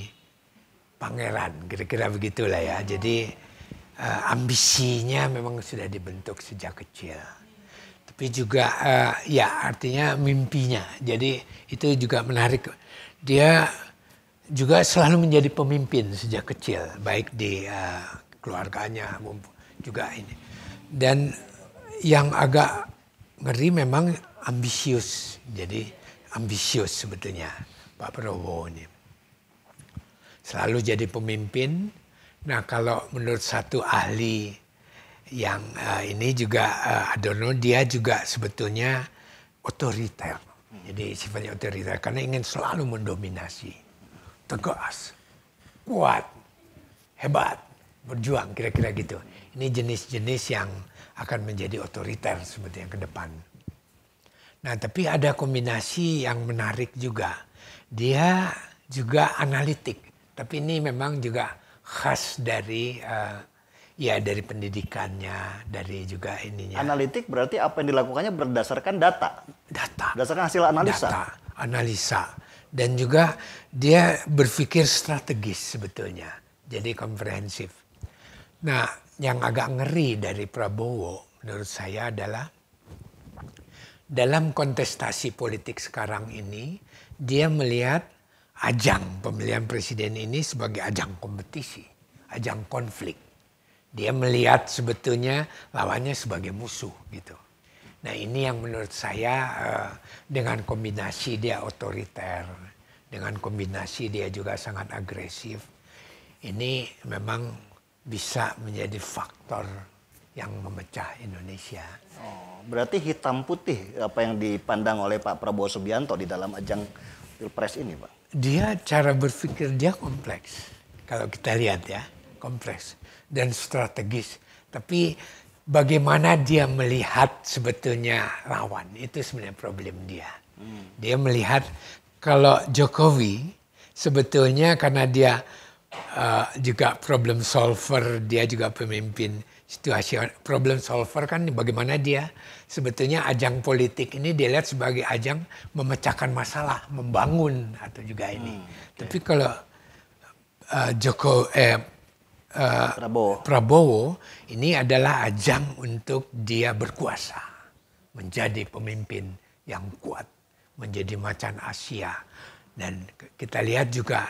pangeran, kira-kira begitulah ya. Jadi uh, ambisinya memang sudah dibentuk sejak kecil. Tapi juga uh, ya artinya mimpinya. Jadi itu juga menarik. Dia juga selalu menjadi pemimpin sejak kecil, baik di uh, keluarganya juga ini. Dan yang agak Ngeri memang ambisius, jadi ambisius sebetulnya Pak Prabowo ini. Selalu jadi pemimpin. Nah kalau menurut satu ahli yang uh, ini juga uh, eh, Adorno, dia juga sebetulnya otoriter. Jadi sifatnya otoriter karena ingin selalu mendominasi. Tegas, kuat, hebat, berjuang kira-kira gitu. Ini jenis-jenis yang akan menjadi otoriter seperti yang ke depan. Nah tapi ada kombinasi yang menarik juga. Dia juga analitik. Tapi ini memang juga khas dari uh, ya dari pendidikannya, dari juga ininya. Analitik berarti apa yang dilakukannya berdasarkan data. Data. Berdasarkan hasil analisa. Data, analisa. Dan juga dia berpikir strategis sebetulnya. Jadi komprehensif. Nah, yang agak ngeri dari Prabowo menurut saya adalah dalam kontestasi politik sekarang ini dia melihat ajang pemilihan presiden ini sebagai ajang kompetisi, ajang konflik. Dia melihat sebetulnya lawannya sebagai musuh gitu. Nah ini yang menurut saya eh, dengan kombinasi dia otoriter, dengan kombinasi dia juga sangat agresif. Ini memang bisa menjadi faktor yang memecah Indonesia. Oh, berarti hitam putih apa yang dipandang oleh Pak Prabowo Subianto di dalam ajang Pilpres ini, Pak? Dia cara berpikir dia kompleks. Kalau kita lihat ya, kompleks dan strategis. Tapi bagaimana dia melihat sebetulnya lawan itu sebenarnya problem dia. Hmm. Dia melihat kalau Jokowi sebetulnya karena dia uh, juga problem solver, dia juga pemimpin situasi problem solver kan bagaimana dia sebetulnya ajang politik ini dilihat sebagai ajang memecahkan masalah, membangun atau juga ini. Hmm, okay. Tapi kalau uh, Joko eh, uh, Prabowo. Prabowo ini adalah ajang untuk dia berkuasa, menjadi pemimpin yang kuat, menjadi macan Asia. Dan kita lihat juga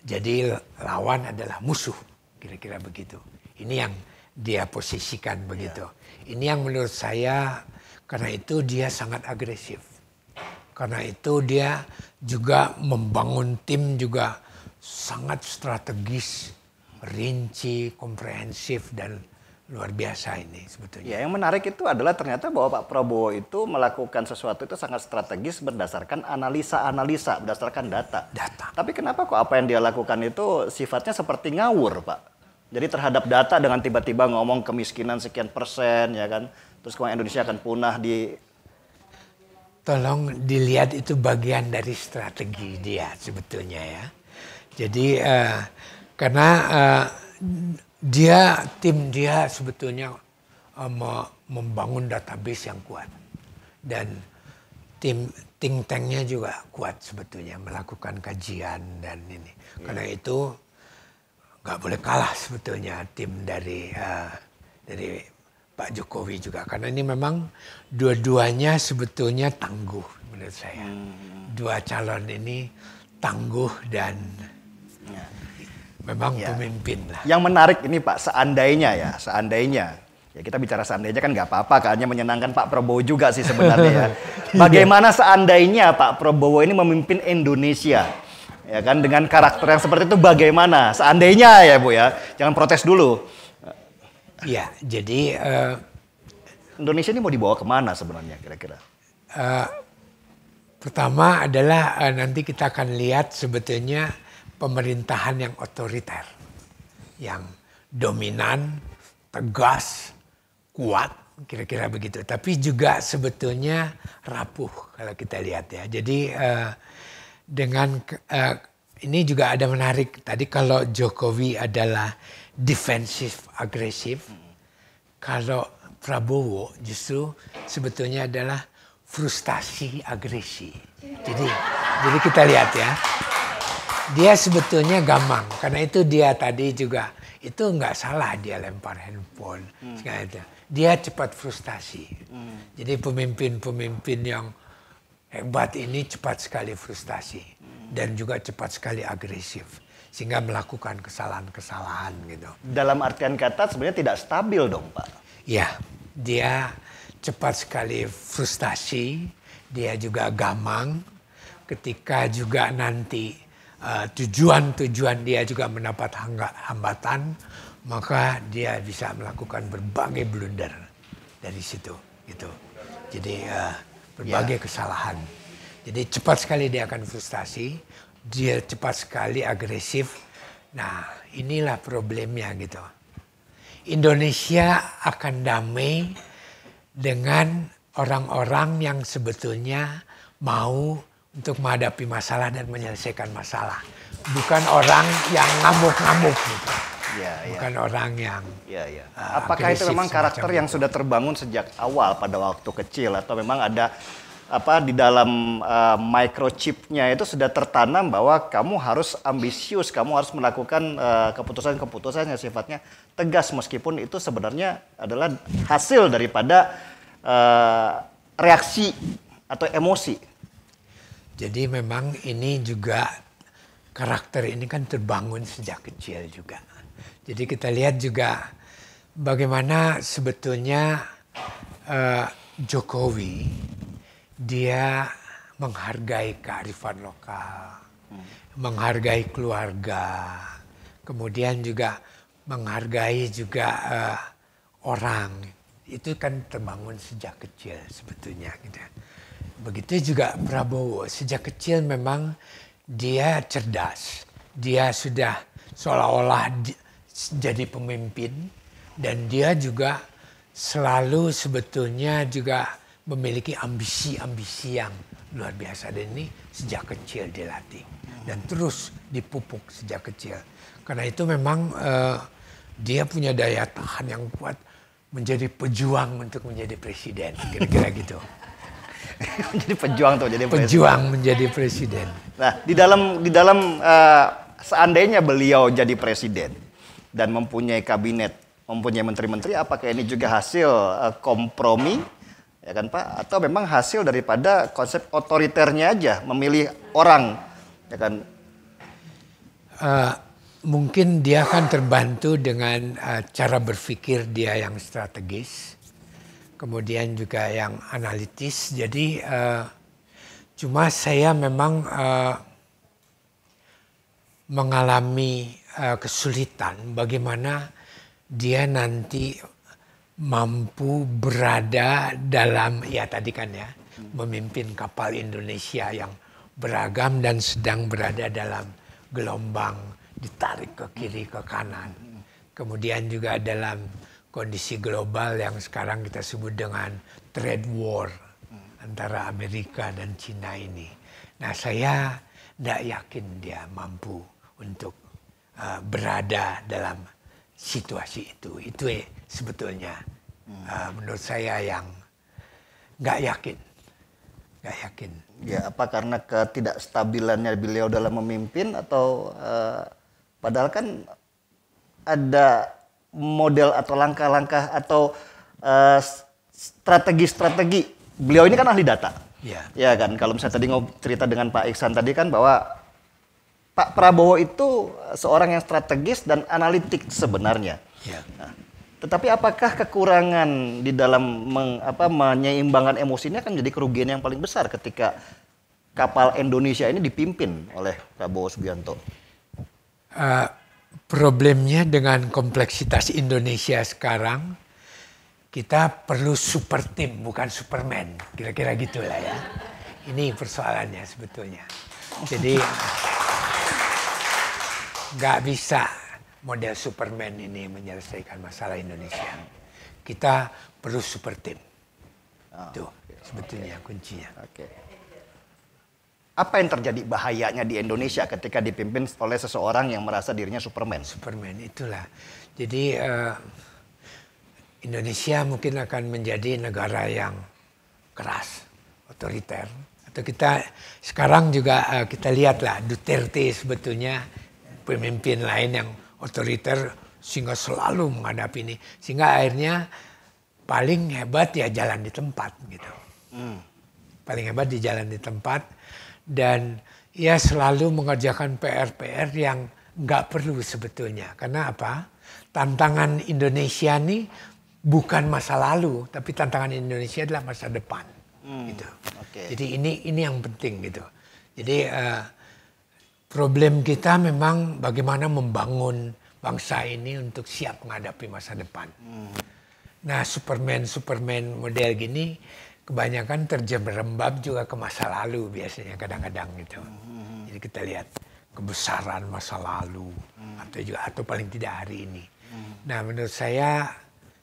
jadi lawan adalah musuh, kira-kira begitu. Ini yang dia posisikan begitu. ya. Ini yang menurut saya karena itu dia sangat agresif. Karena itu dia juga membangun tim juga sangat strategis, rinci, komprehensif dan luar biasa ini sebetulnya. Ya, yang menarik itu adalah ternyata bahwa Pak Prabowo itu melakukan sesuatu itu sangat strategis berdasarkan analisa-analisa, berdasarkan data. Data. Tapi kenapa kok apa yang dia lakukan itu sifatnya seperti ngawur, Pak? Jadi terhadap data dengan tiba-tiba ngomong kemiskinan sekian persen, ya kan? Terus kemudian Indonesia akan punah di tolong dilihat itu bagian dari strategi dia sebetulnya ya. Jadi uh, karena uh, dia tim dia sebetulnya um, membangun database yang kuat dan tim think tanknya juga kuat sebetulnya melakukan kajian dan ini yeah. karena iya. itu nggak boleh kalah sebetulnya tim dari uh, dari Pak Jokowi juga karena ini memang dua-duanya sebetulnya tangguh menurut saya hmm. dua calon ini tangguh dan yeah memang ya. pemimpin lah. Yang menarik ini Pak, seandainya ya, seandainya. Ya kita bicara seandainya kan nggak apa-apa, kayaknya menyenangkan Pak Prabowo juga sih sebenarnya ya. Iya. Bagaimana seandainya Pak Prabowo ini memimpin Indonesia? Ya kan dengan karakter yang seperti itu bagaimana? Seandainya ya Bu ya, jangan protes dulu. Ya, jadi uh, Indonesia ini mau dibawa kemana sebenarnya kira-kira? Uh, pertama adalah uh, nanti kita akan lihat sebetulnya pemerintahan yang otoriter, yang dominan, tegas, kuat, kira-kira begitu. Tapi juga sebetulnya rapuh kalau kita lihat ya. Jadi uh, dengan uh, ini juga ada menarik tadi kalau Jokowi adalah defensif agresif, kalau Prabowo justru sebetulnya adalah frustasi agresi. Jadi jadi kita lihat ya dia sebetulnya gamang karena itu dia tadi juga itu nggak salah dia lempar handphone hmm. segala itu dia cepat frustasi hmm. jadi pemimpin-pemimpin yang hebat ini cepat sekali frustasi hmm. dan juga cepat sekali agresif sehingga melakukan kesalahan-kesalahan gitu dalam artian kata sebenarnya tidak stabil dong pak ya dia cepat sekali frustasi dia juga gamang ketika juga nanti Ah, tujuan-tujuan uh, dia juga mendapat hambatan, maka dia bisa melakukan berbagai blunder dari situ, gitu. Jadi uh, berbagai yeah. kesalahan. Jadi cepat sekali dia akan frustasi, dia cepat sekali agresif. Nah, inilah problemnya gitu. Indonesia akan damai dengan orang-orang yang sebetulnya mau untuk menghadapi masalah dan menyelesaikan masalah. Bukan orang yang ngamuk-ngamuk gitu. Ya, ya. Bukan orang yang ya, ya. Uh, Apakah itu memang karakter yang itu. sudah terbangun sejak awal pada waktu kecil atau memang ada apa di dalam uh, microchipnya itu sudah tertanam bahwa kamu harus ambisius, kamu harus melakukan keputusan eh, keputusan-keputusan yang sifatnya tegas meskipun itu sebenarnya adalah hasil daripada uh, reaksi atau emosi. Jadi memang ini juga karakter ini kan terbangun sejak kecil juga. Jadi kita lihat juga bagaimana sebetulnya uh, Jokowi dia menghargai kearifan lokal, hmm. menghargai keluarga, kemudian juga menghargai juga uh, orang. Itu kan terbangun sejak kecil sebetulnya gitu. Begitu juga Prabowo sejak kecil memang dia cerdas. Dia sudah seolah-olah jadi pemimpin dan dia juga selalu sebetulnya juga memiliki ambisi-ambisi yang luar biasa dan ini sejak kecil dilatih dan terus dipupuk sejak kecil. Karena itu memang uh, dia punya daya tahan yang kuat menjadi pejuang untuk menjadi presiden, kira-kira gitu. jadi pejuang tuh jadi presiden. Pejuang menjadi presiden. Nah, di dalam di dalam uh, seandainya beliau jadi presiden dan mempunyai kabinet, mempunyai menteri-menteri, apakah ini juga hasil uh, kompromi ya kan Pak atau memang hasil daripada konsep otoriternya aja memilih orang ya kan uh, mungkin dia akan terbantu dengan uh, cara berpikir dia yang strategis kemudian juga yang analitis. Jadi uh, cuma saya memang uh, mengalami uh, kesulitan bagaimana dia nanti mampu berada dalam ya tadi kan ya memimpin kapal Indonesia yang beragam dan sedang berada dalam gelombang ditarik ke kiri ke kanan kemudian juga dalam kondisi global yang sekarang kita sebut dengan trade war antara Amerika dan Cina ini. Nah saya tidak yakin dia mampu untuk uh, berada dalam situasi itu. Itu sebetulnya uh, menurut saya yang nggak yakin, nggak yakin. Ya apa karena ketidakstabilannya beliau dalam memimpin atau uh, padahal kan ada model atau langkah-langkah atau eh, strategi-strategi. Uh, Beliau ini kan ahli data. Iya. Ya kan, kalau misalnya tadi ngobrol cerita dengan Pak Iksan tadi kan bahwa Pak Prabowo itu seorang yang strategis dan analitik sebenarnya. Ya. Nah, tetapi apakah kekurangan di dalam meng, apa, menyeimbangkan emosinya kan jadi kerugian yang paling besar ketika kapal Indonesia ini dipimpin oleh Prabowo Subianto? Uh, problemnya dengan kompleksitas Indonesia sekarang, kita perlu super tim bukan Superman. Kira-kira gitulah ya. Ini persoalannya sebetulnya. Jadi nggak bisa model Superman ini menyelesaikan masalah Indonesia. Kita perlu super tim Itu ah, sebetulnya kuncinya. Okay. Apa yang terjadi bahayanya di Indonesia ketika dipimpin oleh seseorang yang merasa dirinya Superman? Superman itulah. Jadi uh, Indonesia mungkin akan menjadi negara yang keras, otoriter. Atau kita sekarang juga uh, kita lihatlah Duterte sebetulnya pemimpin lain yang otoriter sehingga selalu menghadapi ini. Sehingga akhirnya paling hebat ya jalan di tempat gitu. Hmm. Paling hebat di jalan di tempat dan ia selalu mengerjakan PR-PR yang nggak perlu sebetulnya. Karena apa? Tantangan Indonesia ini bukan masa lalu, tapi tantangan Indonesia adalah masa depan. Hmm, gitu. Okay. Jadi ini ini yang penting gitu. Jadi uh, problem kita memang bagaimana membangun bangsa ini untuk siap menghadapi masa depan. Hmm. Nah, Superman Superman model gini kebanyakan terjerembab juga ke masa lalu biasanya kadang-kadang gitu. Hmm. Jadi kita lihat kebesaran masa lalu hmm. atau juga atau paling tidak hari ini. Hmm. Nah menurut saya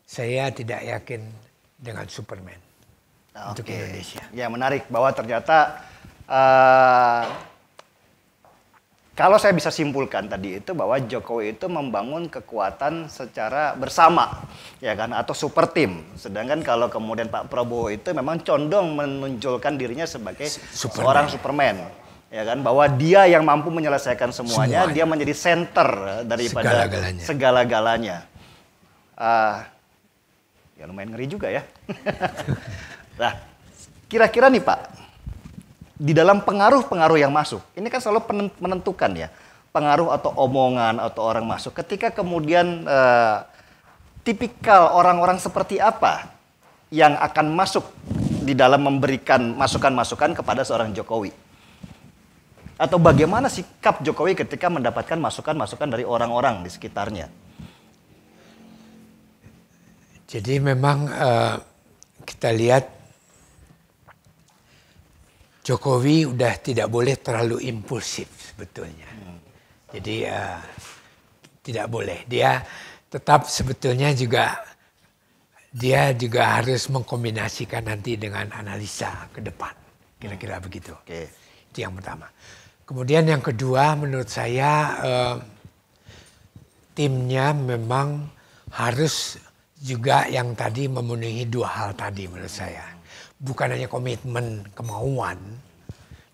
saya tidak yakin dengan Superman okay. untuk Indonesia. Ya menarik bahwa ternyata uh, kalau saya bisa simpulkan tadi itu bahwa Jokowi itu membangun kekuatan secara bersama, ya kan, atau super tim. Sedangkan kalau kemudian Pak Prabowo itu memang condong menunjukkan dirinya sebagai Superman. seorang Superman ya kan bahwa dia yang mampu menyelesaikan semuanya, semuanya. dia menjadi center daripada segala-galanya. segala-galanya. Uh, ya lumayan ngeri juga ya. nah, kira-kira nih Pak, di dalam pengaruh-pengaruh yang masuk. Ini kan selalu menentukan ya pengaruh atau omongan atau orang masuk. Ketika kemudian eh, tipikal orang-orang seperti apa yang akan masuk di dalam memberikan masukan-masukan kepada seorang Jokowi? Atau bagaimana sikap Jokowi ketika mendapatkan masukan-masukan dari orang-orang di sekitarnya? Jadi memang uh, kita lihat Jokowi udah tidak boleh terlalu impulsif sebetulnya. Jadi uh, tidak boleh. Dia tetap sebetulnya juga dia juga harus mengkombinasikan nanti dengan analisa ke depan. Kira-kira hmm. begitu. Oke. Itu yang pertama. Kemudian yang kedua menurut saya uh, timnya memang harus juga yang tadi memenuhi dua hal tadi menurut saya bukan hanya komitmen kemauan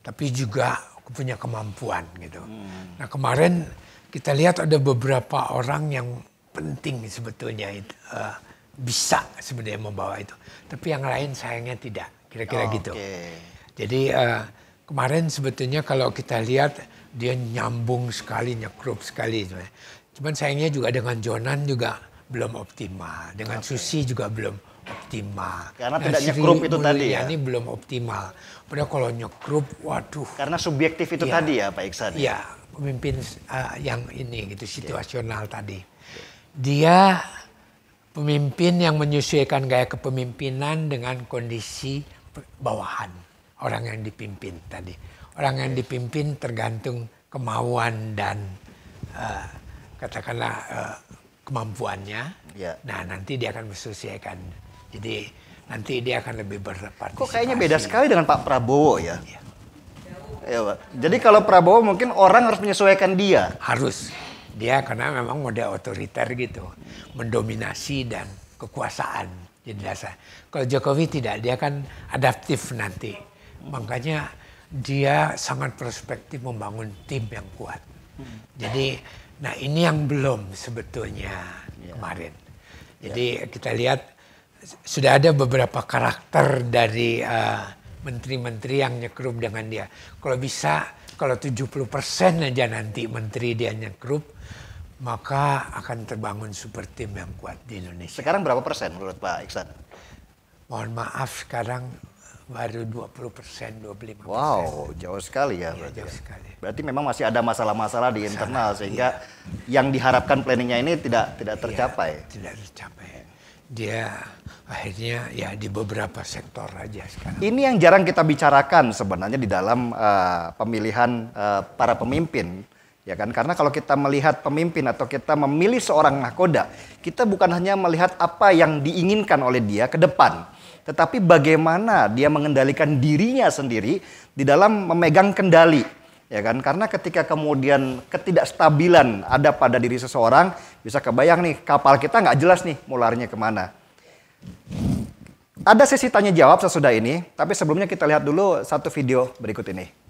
tapi juga punya kemampuan gitu. Hmm. Nah kemarin kita lihat ada beberapa orang yang penting sebetulnya itu uh, bisa sebenarnya membawa itu, tapi yang lain sayangnya tidak. Kira-kira oh, gitu. Okay. Jadi uh, kemarin sebetulnya kalau kita lihat dia nyambung sekali, nyekrup sekali. Cuman sayangnya juga dengan Jonan juga belum optimal, dengan okay. Susi juga belum optimal. Karena nah, tidak nyekrup itu tadi ya. Ini belum optimal. Padahal kalau nyekrup, waduh. Karena subjektif itu ya, tadi ya Pak Iksan. ya. Iya, pemimpin uh, yang ini gitu situasional okay. tadi. Dia pemimpin yang menyesuaikan gaya kepemimpinan dengan kondisi bawahan orang yang dipimpin tadi. Orang yang dipimpin tergantung kemauan dan uh, katakanlah uh, kemampuannya. Ya. Nah nanti dia akan menyesuaikan jadi nanti dia akan lebih berpartisipasi. Kok kayaknya beda sekali dengan Pak Prabowo ya? Iya. Ya, Pak. Jadi kalau Prabowo mungkin orang harus menyesuaikan dia. Harus. Dia karena memang model otoriter gitu, mendominasi dan kekuasaan jadi dasar. Kalau Jokowi tidak, dia kan adaptif nanti. Makanya dia sangat perspektif membangun tim yang kuat. Jadi, nah ini yang belum sebetulnya iya. kemarin. Jadi kita lihat sudah ada beberapa karakter dari eh, menteri-menteri uh, yang nyekrup dengan dia. Kalau bisa, kalau 70 persen aja nanti menteri dia nyekrup, maka akan terbangun super tim yang kuat di Indonesia. Sekarang berapa persen menurut Pak Iksan? Mohon maaf sekarang baru 20 persen, 25 persen. Wow, jauh sekali ya. Iya, berarti jauh ya. Berarti memang masih ada masalah-masalah di internal iya. sehingga iya. yang diharapkan planningnya ini tidak tidak iya, tercapai. Iya, tidak tercapai. Dia akhirnya ya di beberapa sektor aja sekarang. Ini yang jarang kita bicarakan sebenarnya di dalam uh, pemilihan uh, para pemimpin. Ya kan karena kalau kita melihat pemimpin atau kita memilih seorang nakoda, kita bukan hanya melihat apa yang diinginkan oleh dia ke depan, tetapi bagaimana dia mengendalikan dirinya sendiri di dalam memegang kendali ya kan? Karena ketika kemudian ketidakstabilan ada pada diri seseorang, bisa kebayang nih kapal kita nggak jelas nih mularnya kemana. Ada sesi tanya jawab sesudah ini, tapi sebelumnya kita lihat dulu satu video berikut ini.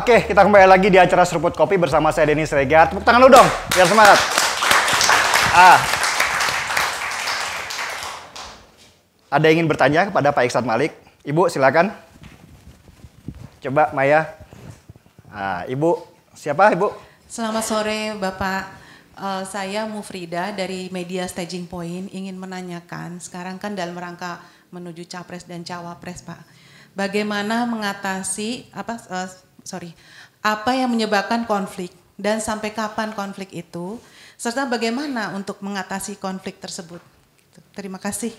Oke, kita kembali lagi di acara Seruput Kopi bersama saya Denis Regar. Tepuk tangan lu dong, biar semangat. Ah. Ada yang ingin bertanya kepada Pak Iksan Malik? Ibu, silakan. Coba Maya. Ah, Ibu, siapa Ibu? Selamat sore Bapak. Uh, saya Mufrida dari media Staging Point ingin menanyakan sekarang kan dalam rangka menuju capres dan cawapres Pak. Bagaimana mengatasi apa uh, sorry, apa yang menyebabkan konflik dan sampai kapan konflik itu, serta bagaimana untuk mengatasi konflik tersebut. Terima kasih.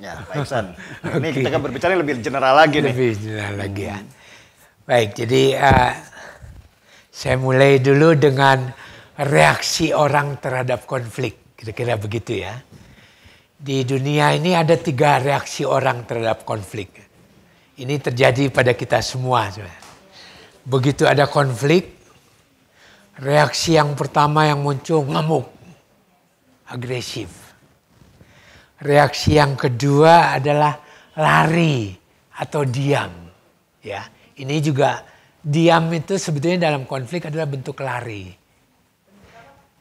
Ya, Pak Iksan. Ini okay. kita akan berbicara lebih general lagi nih. Lebih general lagi ya. Hmm. Baik, jadi uh, saya mulai dulu dengan reaksi orang terhadap konflik. Kira-kira begitu ya. Di dunia ini ada tiga reaksi orang terhadap konflik. Ini terjadi pada kita semua. Sebenarnya. Begitu ada konflik, reaksi yang pertama yang muncul ngamuk, agresif. Reaksi yang kedua adalah lari atau diam. Ya, ini juga diam itu sebetulnya dalam konflik adalah bentuk lari.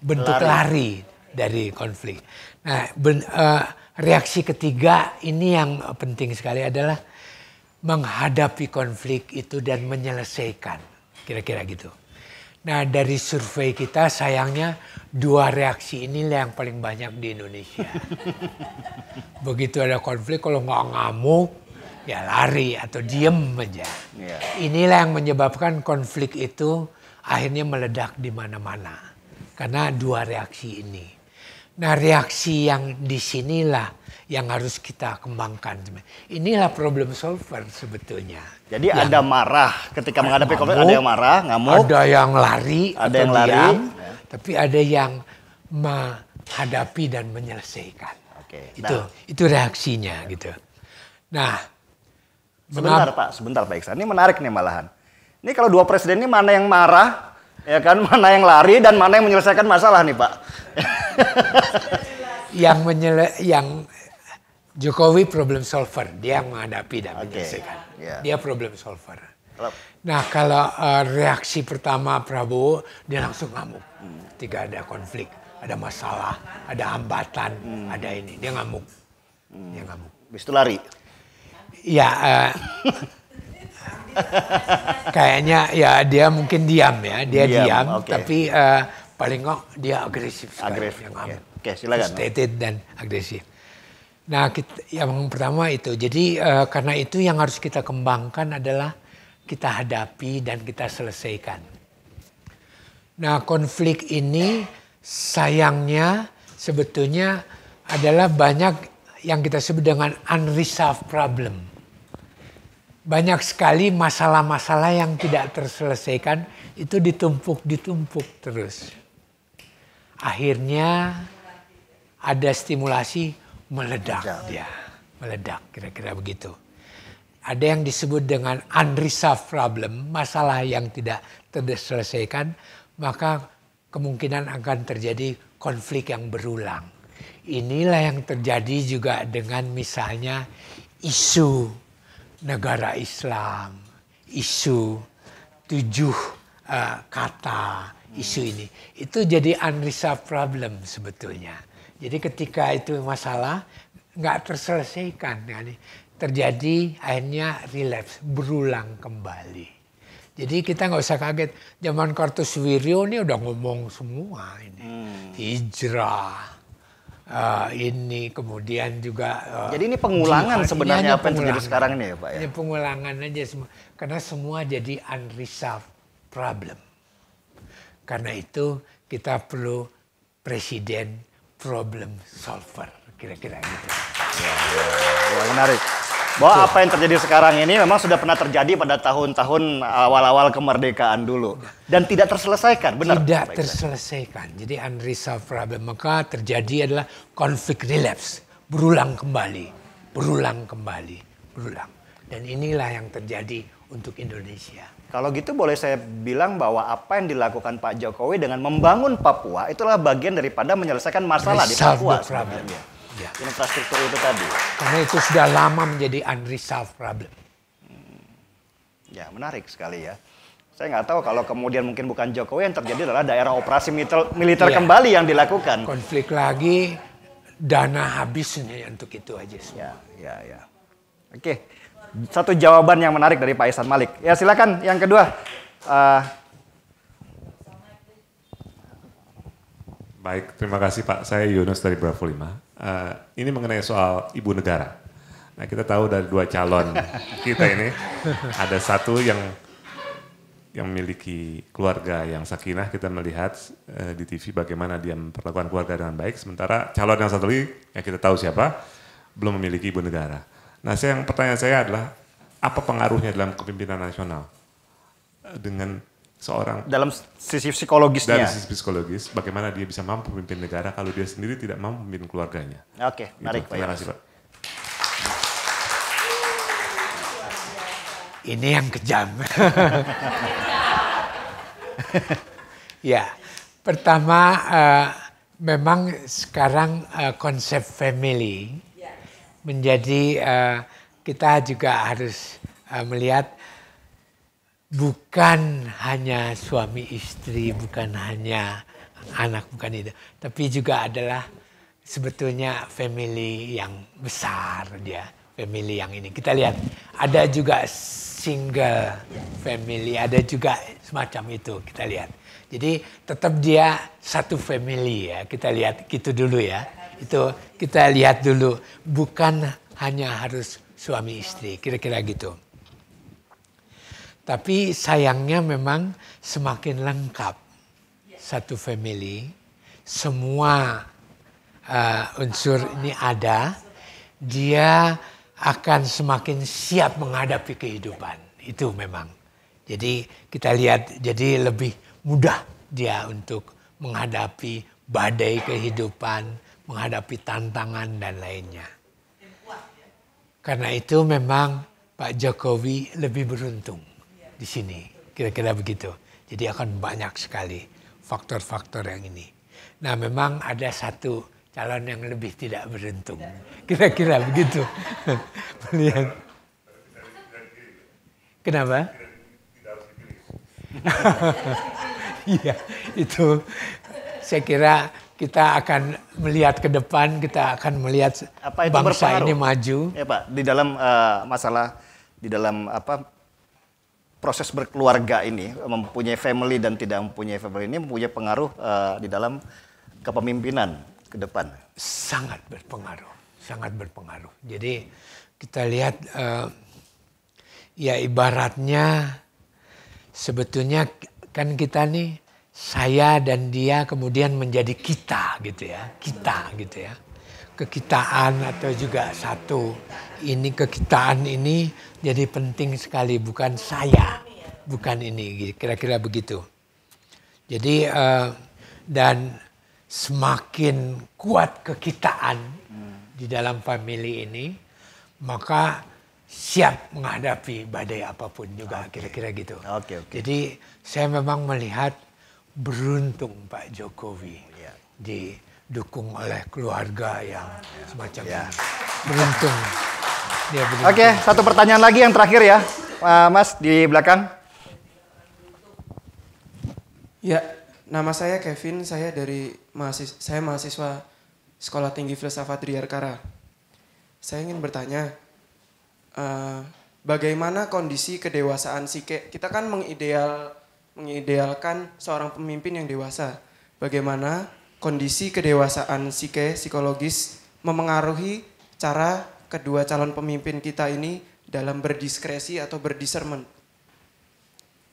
Bentuk lari, lari dari konflik. Nah, ben, uh, reaksi ketiga ini yang penting sekali adalah menghadapi konflik itu dan menyelesaikan. Kira-kira gitu. Nah dari survei kita sayangnya dua reaksi inilah yang paling banyak di Indonesia. Begitu ada konflik kalau nggak ngamuk ya lari atau diem aja. Iya. Inilah yang menyebabkan konflik itu akhirnya meledak di mana-mana. Karena dua reaksi ini. Nah reaksi yang disinilah yang harus kita kembangkan. Inilah problem solver sebetulnya. Jadi yang ada marah ketika menghadapi ngamuk, konflik, ada yang marah, ngamuk. Ada yang lari, ada yang lari, diam, ya. tapi ada yang menghadapi dan menyelesaikan. Oke. Nah. Itu itu reaksinya ya. gitu. Nah, sebentar Pak, sebentar Pak Iksan. Ini menarik nih malahan. Ini kalau dua presiden ini mana yang marah, ya kan, mana yang lari dan mana yang menyelesaikan masalah nih Pak. yang menyele yang Jokowi problem solver, dia yang menghadapi dan okay. menyelesaikan. Yeah. Dia problem solver. Nah kalau uh, reaksi pertama Prabowo, dia langsung ngamuk. Hmm. Ketika ada konflik, ada masalah, ada hambatan, hmm. ada ini, dia ngamuk. Hmm. Dia ngamuk. Habis lari? Ya, uh, kayaknya ya dia mungkin diam ya, dia diam, diam okay. tapi uh, paling kok dia agresif sekali. Agresif, yang ngamuk. Oke, okay, silakan. Stated dan agresif. Nah, kita, yang pertama itu. Jadi uh, karena itu yang harus kita kembangkan adalah kita hadapi dan kita selesaikan. Nah, konflik ini sayangnya sebetulnya adalah banyak yang kita sebut dengan unresolved problem. Banyak sekali masalah-masalah yang tidak terselesaikan itu ditumpuk-ditumpuk terus. Akhirnya ada stimulasi meledak dia, meledak kira-kira begitu. Ada yang disebut dengan unresolved problem, masalah yang tidak terselesaikan, maka kemungkinan akan terjadi konflik yang berulang. Inilah yang terjadi juga dengan misalnya isu negara Islam, isu tujuh uh, kata, isu ini. Itu jadi unresolved problem sebetulnya. Jadi ketika itu masalah nggak terselesaikan, kan? terjadi akhirnya relapse, berulang kembali. Jadi kita nggak usah kaget. Zaman Kartosuwiryo ini udah ngomong semua ini. Hmm. Hijrah, uh, ini kemudian juga uh, jadi ini pengulangan jihad. sebenarnya ini apa yang terjadi sekarang ini ya pak ya ini pengulangan aja semua karena semua jadi unresolved problem karena itu kita perlu presiden problem solver kira-kira gitu. Ya, ya, menarik. Bahwa Tuh. apa yang terjadi sekarang ini memang sudah pernah terjadi pada tahun-tahun awal-awal kemerdekaan dulu dan tidak terselesaikan, benar? Tidak terselesaikan. Jadi unresolved problem maka terjadi adalah konflik relapse, berulang kembali, berulang kembali, berulang. Dan inilah yang terjadi untuk Indonesia. Kalau gitu boleh saya bilang bahwa apa yang dilakukan Pak Jokowi dengan membangun Papua itulah bagian daripada menyelesaikan masalah di Papua problemnya. Ya. Infrastruktur itu tadi. Karena itu sudah lama menjadi unresolved problem. Hmm. Ya menarik sekali ya. Saya nggak tahu kalau kemudian mungkin bukan Jokowi yang terjadi adalah daerah operasi militer, militer ya. kembali yang dilakukan. Konflik lagi, dana habisnya untuk itu aja semua. Ya, ya, ya. Oke. Okay satu jawaban yang menarik dari Pak Ihsan Malik. Ya silakan yang kedua. Uh, Baik, terima kasih Pak. Saya Yunus dari Bravo 5. Uh, eh, ini mengenai soal ibu negara. Nah kita tahu dari dua calon kita ini ada satu yang yang memiliki keluarga yang sakinah kita melihat uh, di TV bagaimana dia memperlakukan keluarga dengan baik. Sementara calon yang satu lagi yang kita tahu siapa belum memiliki ibu negara. Nah, saya yang pertanyaan saya adalah apa pengaruhnya dalam kepemimpinan nasional dengan seorang dalam sisi psikologisnya. Dari sisi psikologis, bagaimana dia bisa mampu memimpin negara kalau dia sendiri tidak mampu memimpin keluarganya. Oke, gitu. menarik Terima kasih Pak. Ini yang kejam. ya, pertama uh, memang sekarang uh, konsep family menjadi uh, kita juga harus uh, melihat bukan hanya suami istri, bukan hanya anak, bukan itu, tapi juga adalah sebetulnya family yang besar dia, family yang ini. Kita lihat ada juga single family, ada juga semacam itu kita lihat. Jadi tetap dia satu family ya, kita lihat gitu dulu ya. Itu kita lihat dulu, bukan hanya harus suami istri, kira-kira gitu. Tapi sayangnya memang semakin lengkap satu family, semua uh, unsur ini ada, dia akan semakin siap menghadapi kehidupan. Itu memang. Jadi kita lihat jadi lebih mudah dia untuk menghadapi badai kehidupan, menghadapi tantangan dan lainnya. Karena itu memang Pak Jokowi lebih beruntung di sini, kira-kira begitu. Jadi akan banyak sekali faktor-faktor yang ini. Nah memang ada satu calon yang lebih tidak beruntung, kira-kira begitu. Melihat. Kenapa? Iya, itu saya kira kita akan melihat ke depan, kita akan melihat apa itu bangsa berpengaruh? ini maju. Ya Pak, di dalam uh, masalah di dalam apa proses berkeluarga ini mempunyai family dan tidak mempunyai family ini mempunyai pengaruh uh, di dalam kepemimpinan ke depan. Sangat berpengaruh, sangat berpengaruh. Jadi kita lihat uh, ya ibaratnya sebetulnya kan kita nih saya dan dia kemudian menjadi kita gitu ya, kita gitu ya. Kekitaan atau juga satu ini kekitaan ini jadi penting sekali bukan saya, bukan ini gitu, kira-kira begitu. Jadi uh, dan semakin kuat kekitaan di dalam famili ini, maka siap menghadapi badai apapun juga kira-kira okay. gitu. Okay, okay. Jadi saya memang melihat beruntung Pak Jokowi ya. didukung oleh keluarga yang ya. semacam ya. beruntung. Dia beruntung. Oke, satu pertanyaan lagi yang terakhir ya, Mas di belakang. Ya, nama saya Kevin, saya dari mahasiswa, saya mahasiswa Sekolah Tinggi Filsafat Riyarkara. Saya ingin bertanya, uh, bagaimana kondisi kedewasaan si Kita kan mengideal mengidealkan seorang pemimpin yang dewasa. Bagaimana kondisi kedewasaan psike psikologis memengaruhi cara kedua calon pemimpin kita ini dalam berdiskresi atau berdiscernment.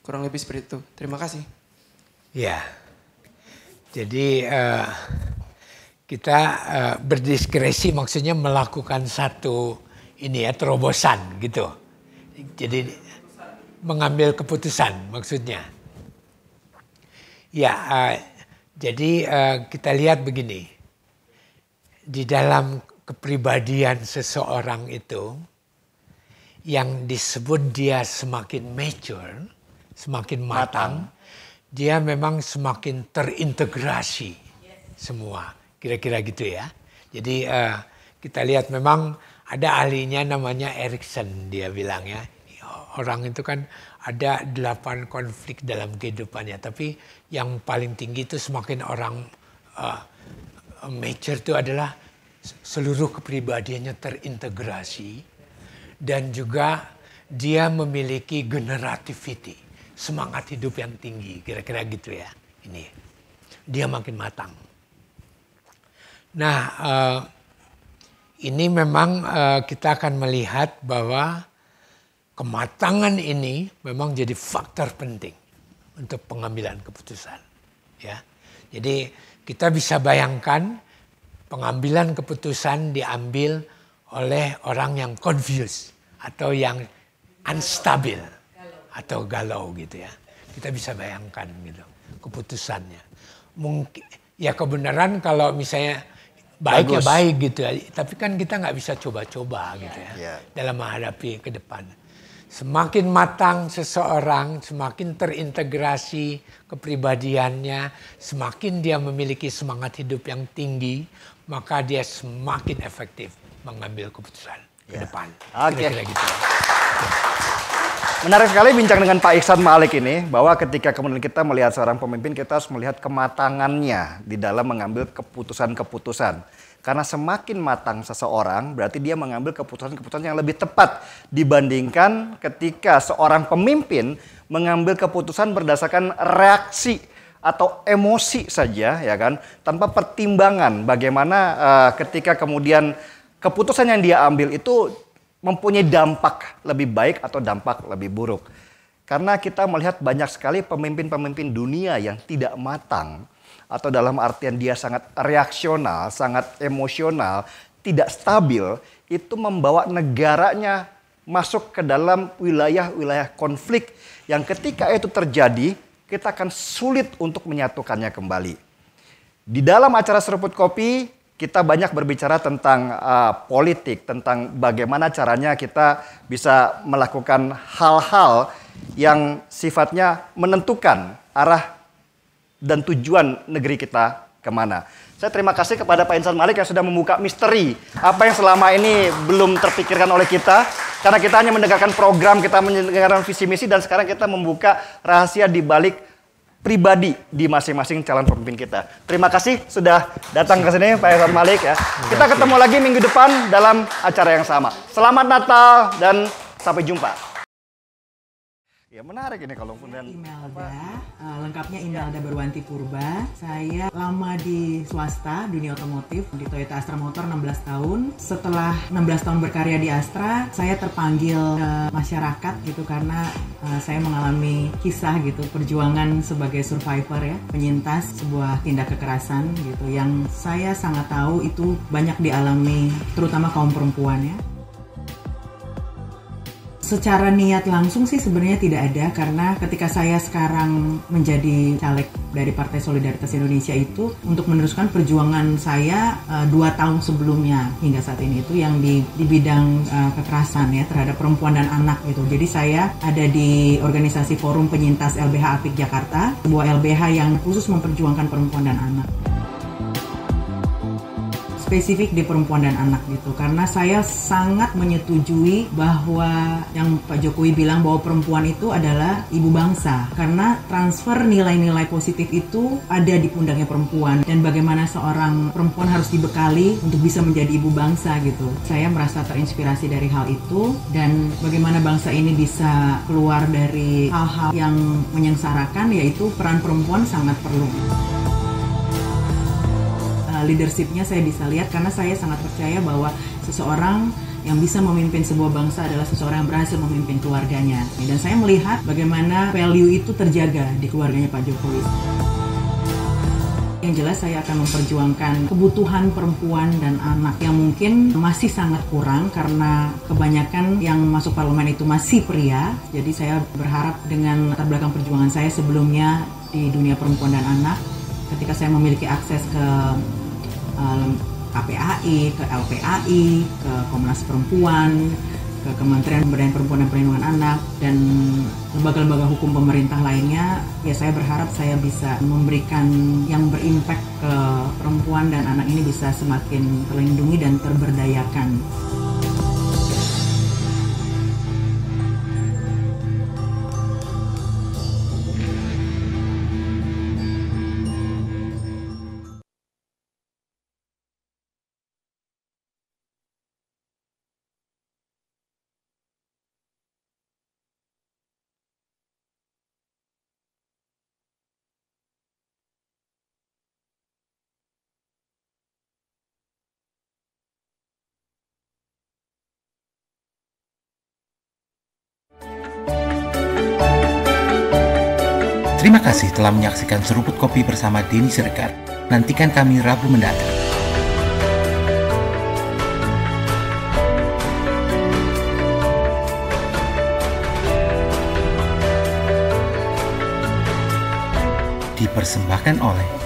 Kurang lebih seperti itu. Terima kasih. Ya. Jadi uh, kita uh, berdiskresi maksudnya melakukan satu ini ya terobosan gitu. Jadi mengambil keputusan maksudnya. Ya, uh, jadi uh, kita lihat begini. Di dalam kepribadian seseorang itu, yang disebut dia semakin mature, semakin matang, matang. dia memang semakin terintegrasi semua. Kira-kira gitu ya. Jadi uh, kita lihat memang ada ahlinya namanya Erikson dia bilang ya. Orang itu kan ada delapan konflik dalam kehidupannya. Tapi yang paling tinggi itu semakin orang uh, mature itu adalah seluruh kepribadiannya terintegrasi dan juga dia memiliki generativity, semangat hidup yang tinggi, kira-kira gitu ya. Ini dia makin matang. Nah, uh, ini memang uh, kita akan melihat bahwa kematangan ini memang jadi faktor penting untuk pengambilan keputusan. Ya, jadi kita bisa bayangkan pengambilan keputusan diambil oleh orang yang confused atau yang unstable atau galau gitu ya. Kita bisa bayangkan gitu keputusannya. Mungkin ya kebenaran kalau misalnya baik Bagus. ya baik gitu ya. Tapi kan kita nggak bisa coba-coba gitu ya ya dalam menghadapi ke depan. Semakin matang seseorang, semakin terintegrasi kepribadiannya, semakin dia memiliki semangat hidup yang tinggi, maka dia semakin efektif mengambil keputusan yeah. ke ya. depan. Oke. Okay. Gitu. Okay. Menarik sekali bincang dengan Pak Iksan Malik ini bahwa ketika kemudian kita melihat seorang pemimpin kita harus melihat kematangannya di dalam mengambil keputusan-keputusan. Karena semakin matang seseorang, berarti dia mengambil keputusan-keputusan yang lebih tepat dibandingkan ketika seorang pemimpin mengambil keputusan berdasarkan reaksi atau emosi saja, ya kan, tanpa pertimbangan bagaimana uh, ketika kemudian keputusan yang dia ambil itu mempunyai dampak lebih baik atau dampak lebih buruk. Karena kita melihat banyak sekali pemimpin-pemimpin dunia yang tidak matang atau dalam artian dia sangat reaksional, sangat emosional, tidak stabil, itu membawa negaranya masuk ke dalam wilayah-wilayah konflik yang ketika itu terjadi, kita akan sulit untuk menyatukannya kembali. Di dalam acara seruput kopi, kita banyak berbicara tentang uh, politik, tentang bagaimana caranya kita bisa melakukan hal-hal yang sifatnya menentukan arah dan tujuan negeri kita kemana. Saya terima kasih kepada Pak Insan Malik yang sudah membuka misteri apa yang selama ini belum terpikirkan oleh kita. Karena kita hanya mendengarkan program, kita mendengarkan visi misi dan sekarang kita membuka rahasia di balik pribadi di masing-masing calon pemimpin kita. Terima kasih sudah datang ke sini Pak Insan Malik ya. Kita ketemu lagi minggu depan dalam acara yang sama. Selamat Natal dan sampai jumpa. Ya menarik ini kalau kemudian Imelda, uh, lengkapnya Imelda ya. Berwanti Purba. Saya lama di swasta dunia otomotif di Toyota Astra Motor 16 tahun. Setelah 16 tahun berkarya di Astra, saya terpanggil ke masyarakat gitu karena uh, saya mengalami kisah gitu perjuangan sebagai survivor ya, penyintas sebuah tindak kekerasan gitu yang saya sangat tahu itu banyak dialami terutama kaum perempuan ya secara niat langsung sih sebenarnya tidak ada karena ketika saya sekarang menjadi caleg dari Partai Solidaritas Indonesia itu untuk meneruskan perjuangan saya uh, dua tahun sebelumnya hingga saat ini itu yang di, di bidang uh, kekerasan ya terhadap perempuan dan anak gitu. Jadi saya ada di organisasi Forum Penyintas LBH Apik Jakarta, sebuah LBH yang khusus memperjuangkan perempuan dan anak spesifik di perempuan dan anak gitu karena saya sangat menyetujui bahwa yang Pak Jokowi bilang bahwa perempuan itu adalah ibu bangsa karena transfer nilai-nilai positif itu ada di pundaknya perempuan dan bagaimana seorang perempuan harus dibekali untuk bisa menjadi ibu bangsa gitu saya merasa terinspirasi dari hal itu dan bagaimana bangsa ini bisa keluar dari hal-hal yang menyengsarakan yaitu peran perempuan sangat perlu. Eh, leadershipnya saya bisa lihat karena saya sangat percaya bahwa seseorang yang bisa memimpin sebuah bangsa adalah seseorang yang berhasil memimpin keluarganya. Ya, dan saya melihat bagaimana value itu terjaga di keluarganya Pak Jokowi. Yang jelas saya akan memperjuangkan kebutuhan perempuan dan anak yang mungkin masih sangat kurang karena kebanyakan yang masuk parlemen itu masih pria. Jadi saya berharap dengan latar belakang perjuangan saya sebelumnya di dunia perempuan dan anak, ketika saya memiliki akses ke KPAI, ke LPAI, ke Komnas Perempuan, ke Kementerian Pemberdayaan Perempuan dan Perlindungan Anak dan lembaga-lembaga hukum pemerintah lainnya. Ya saya berharap saya bisa memberikan yang berimpact ke perempuan dan anak ini bisa semakin terlindungi dan terberdayakan. Terima kasih telah menyaksikan seruput kopi bersama Denny Siregar. Nantikan kami Rabu mendatang. dipersembahkan oleh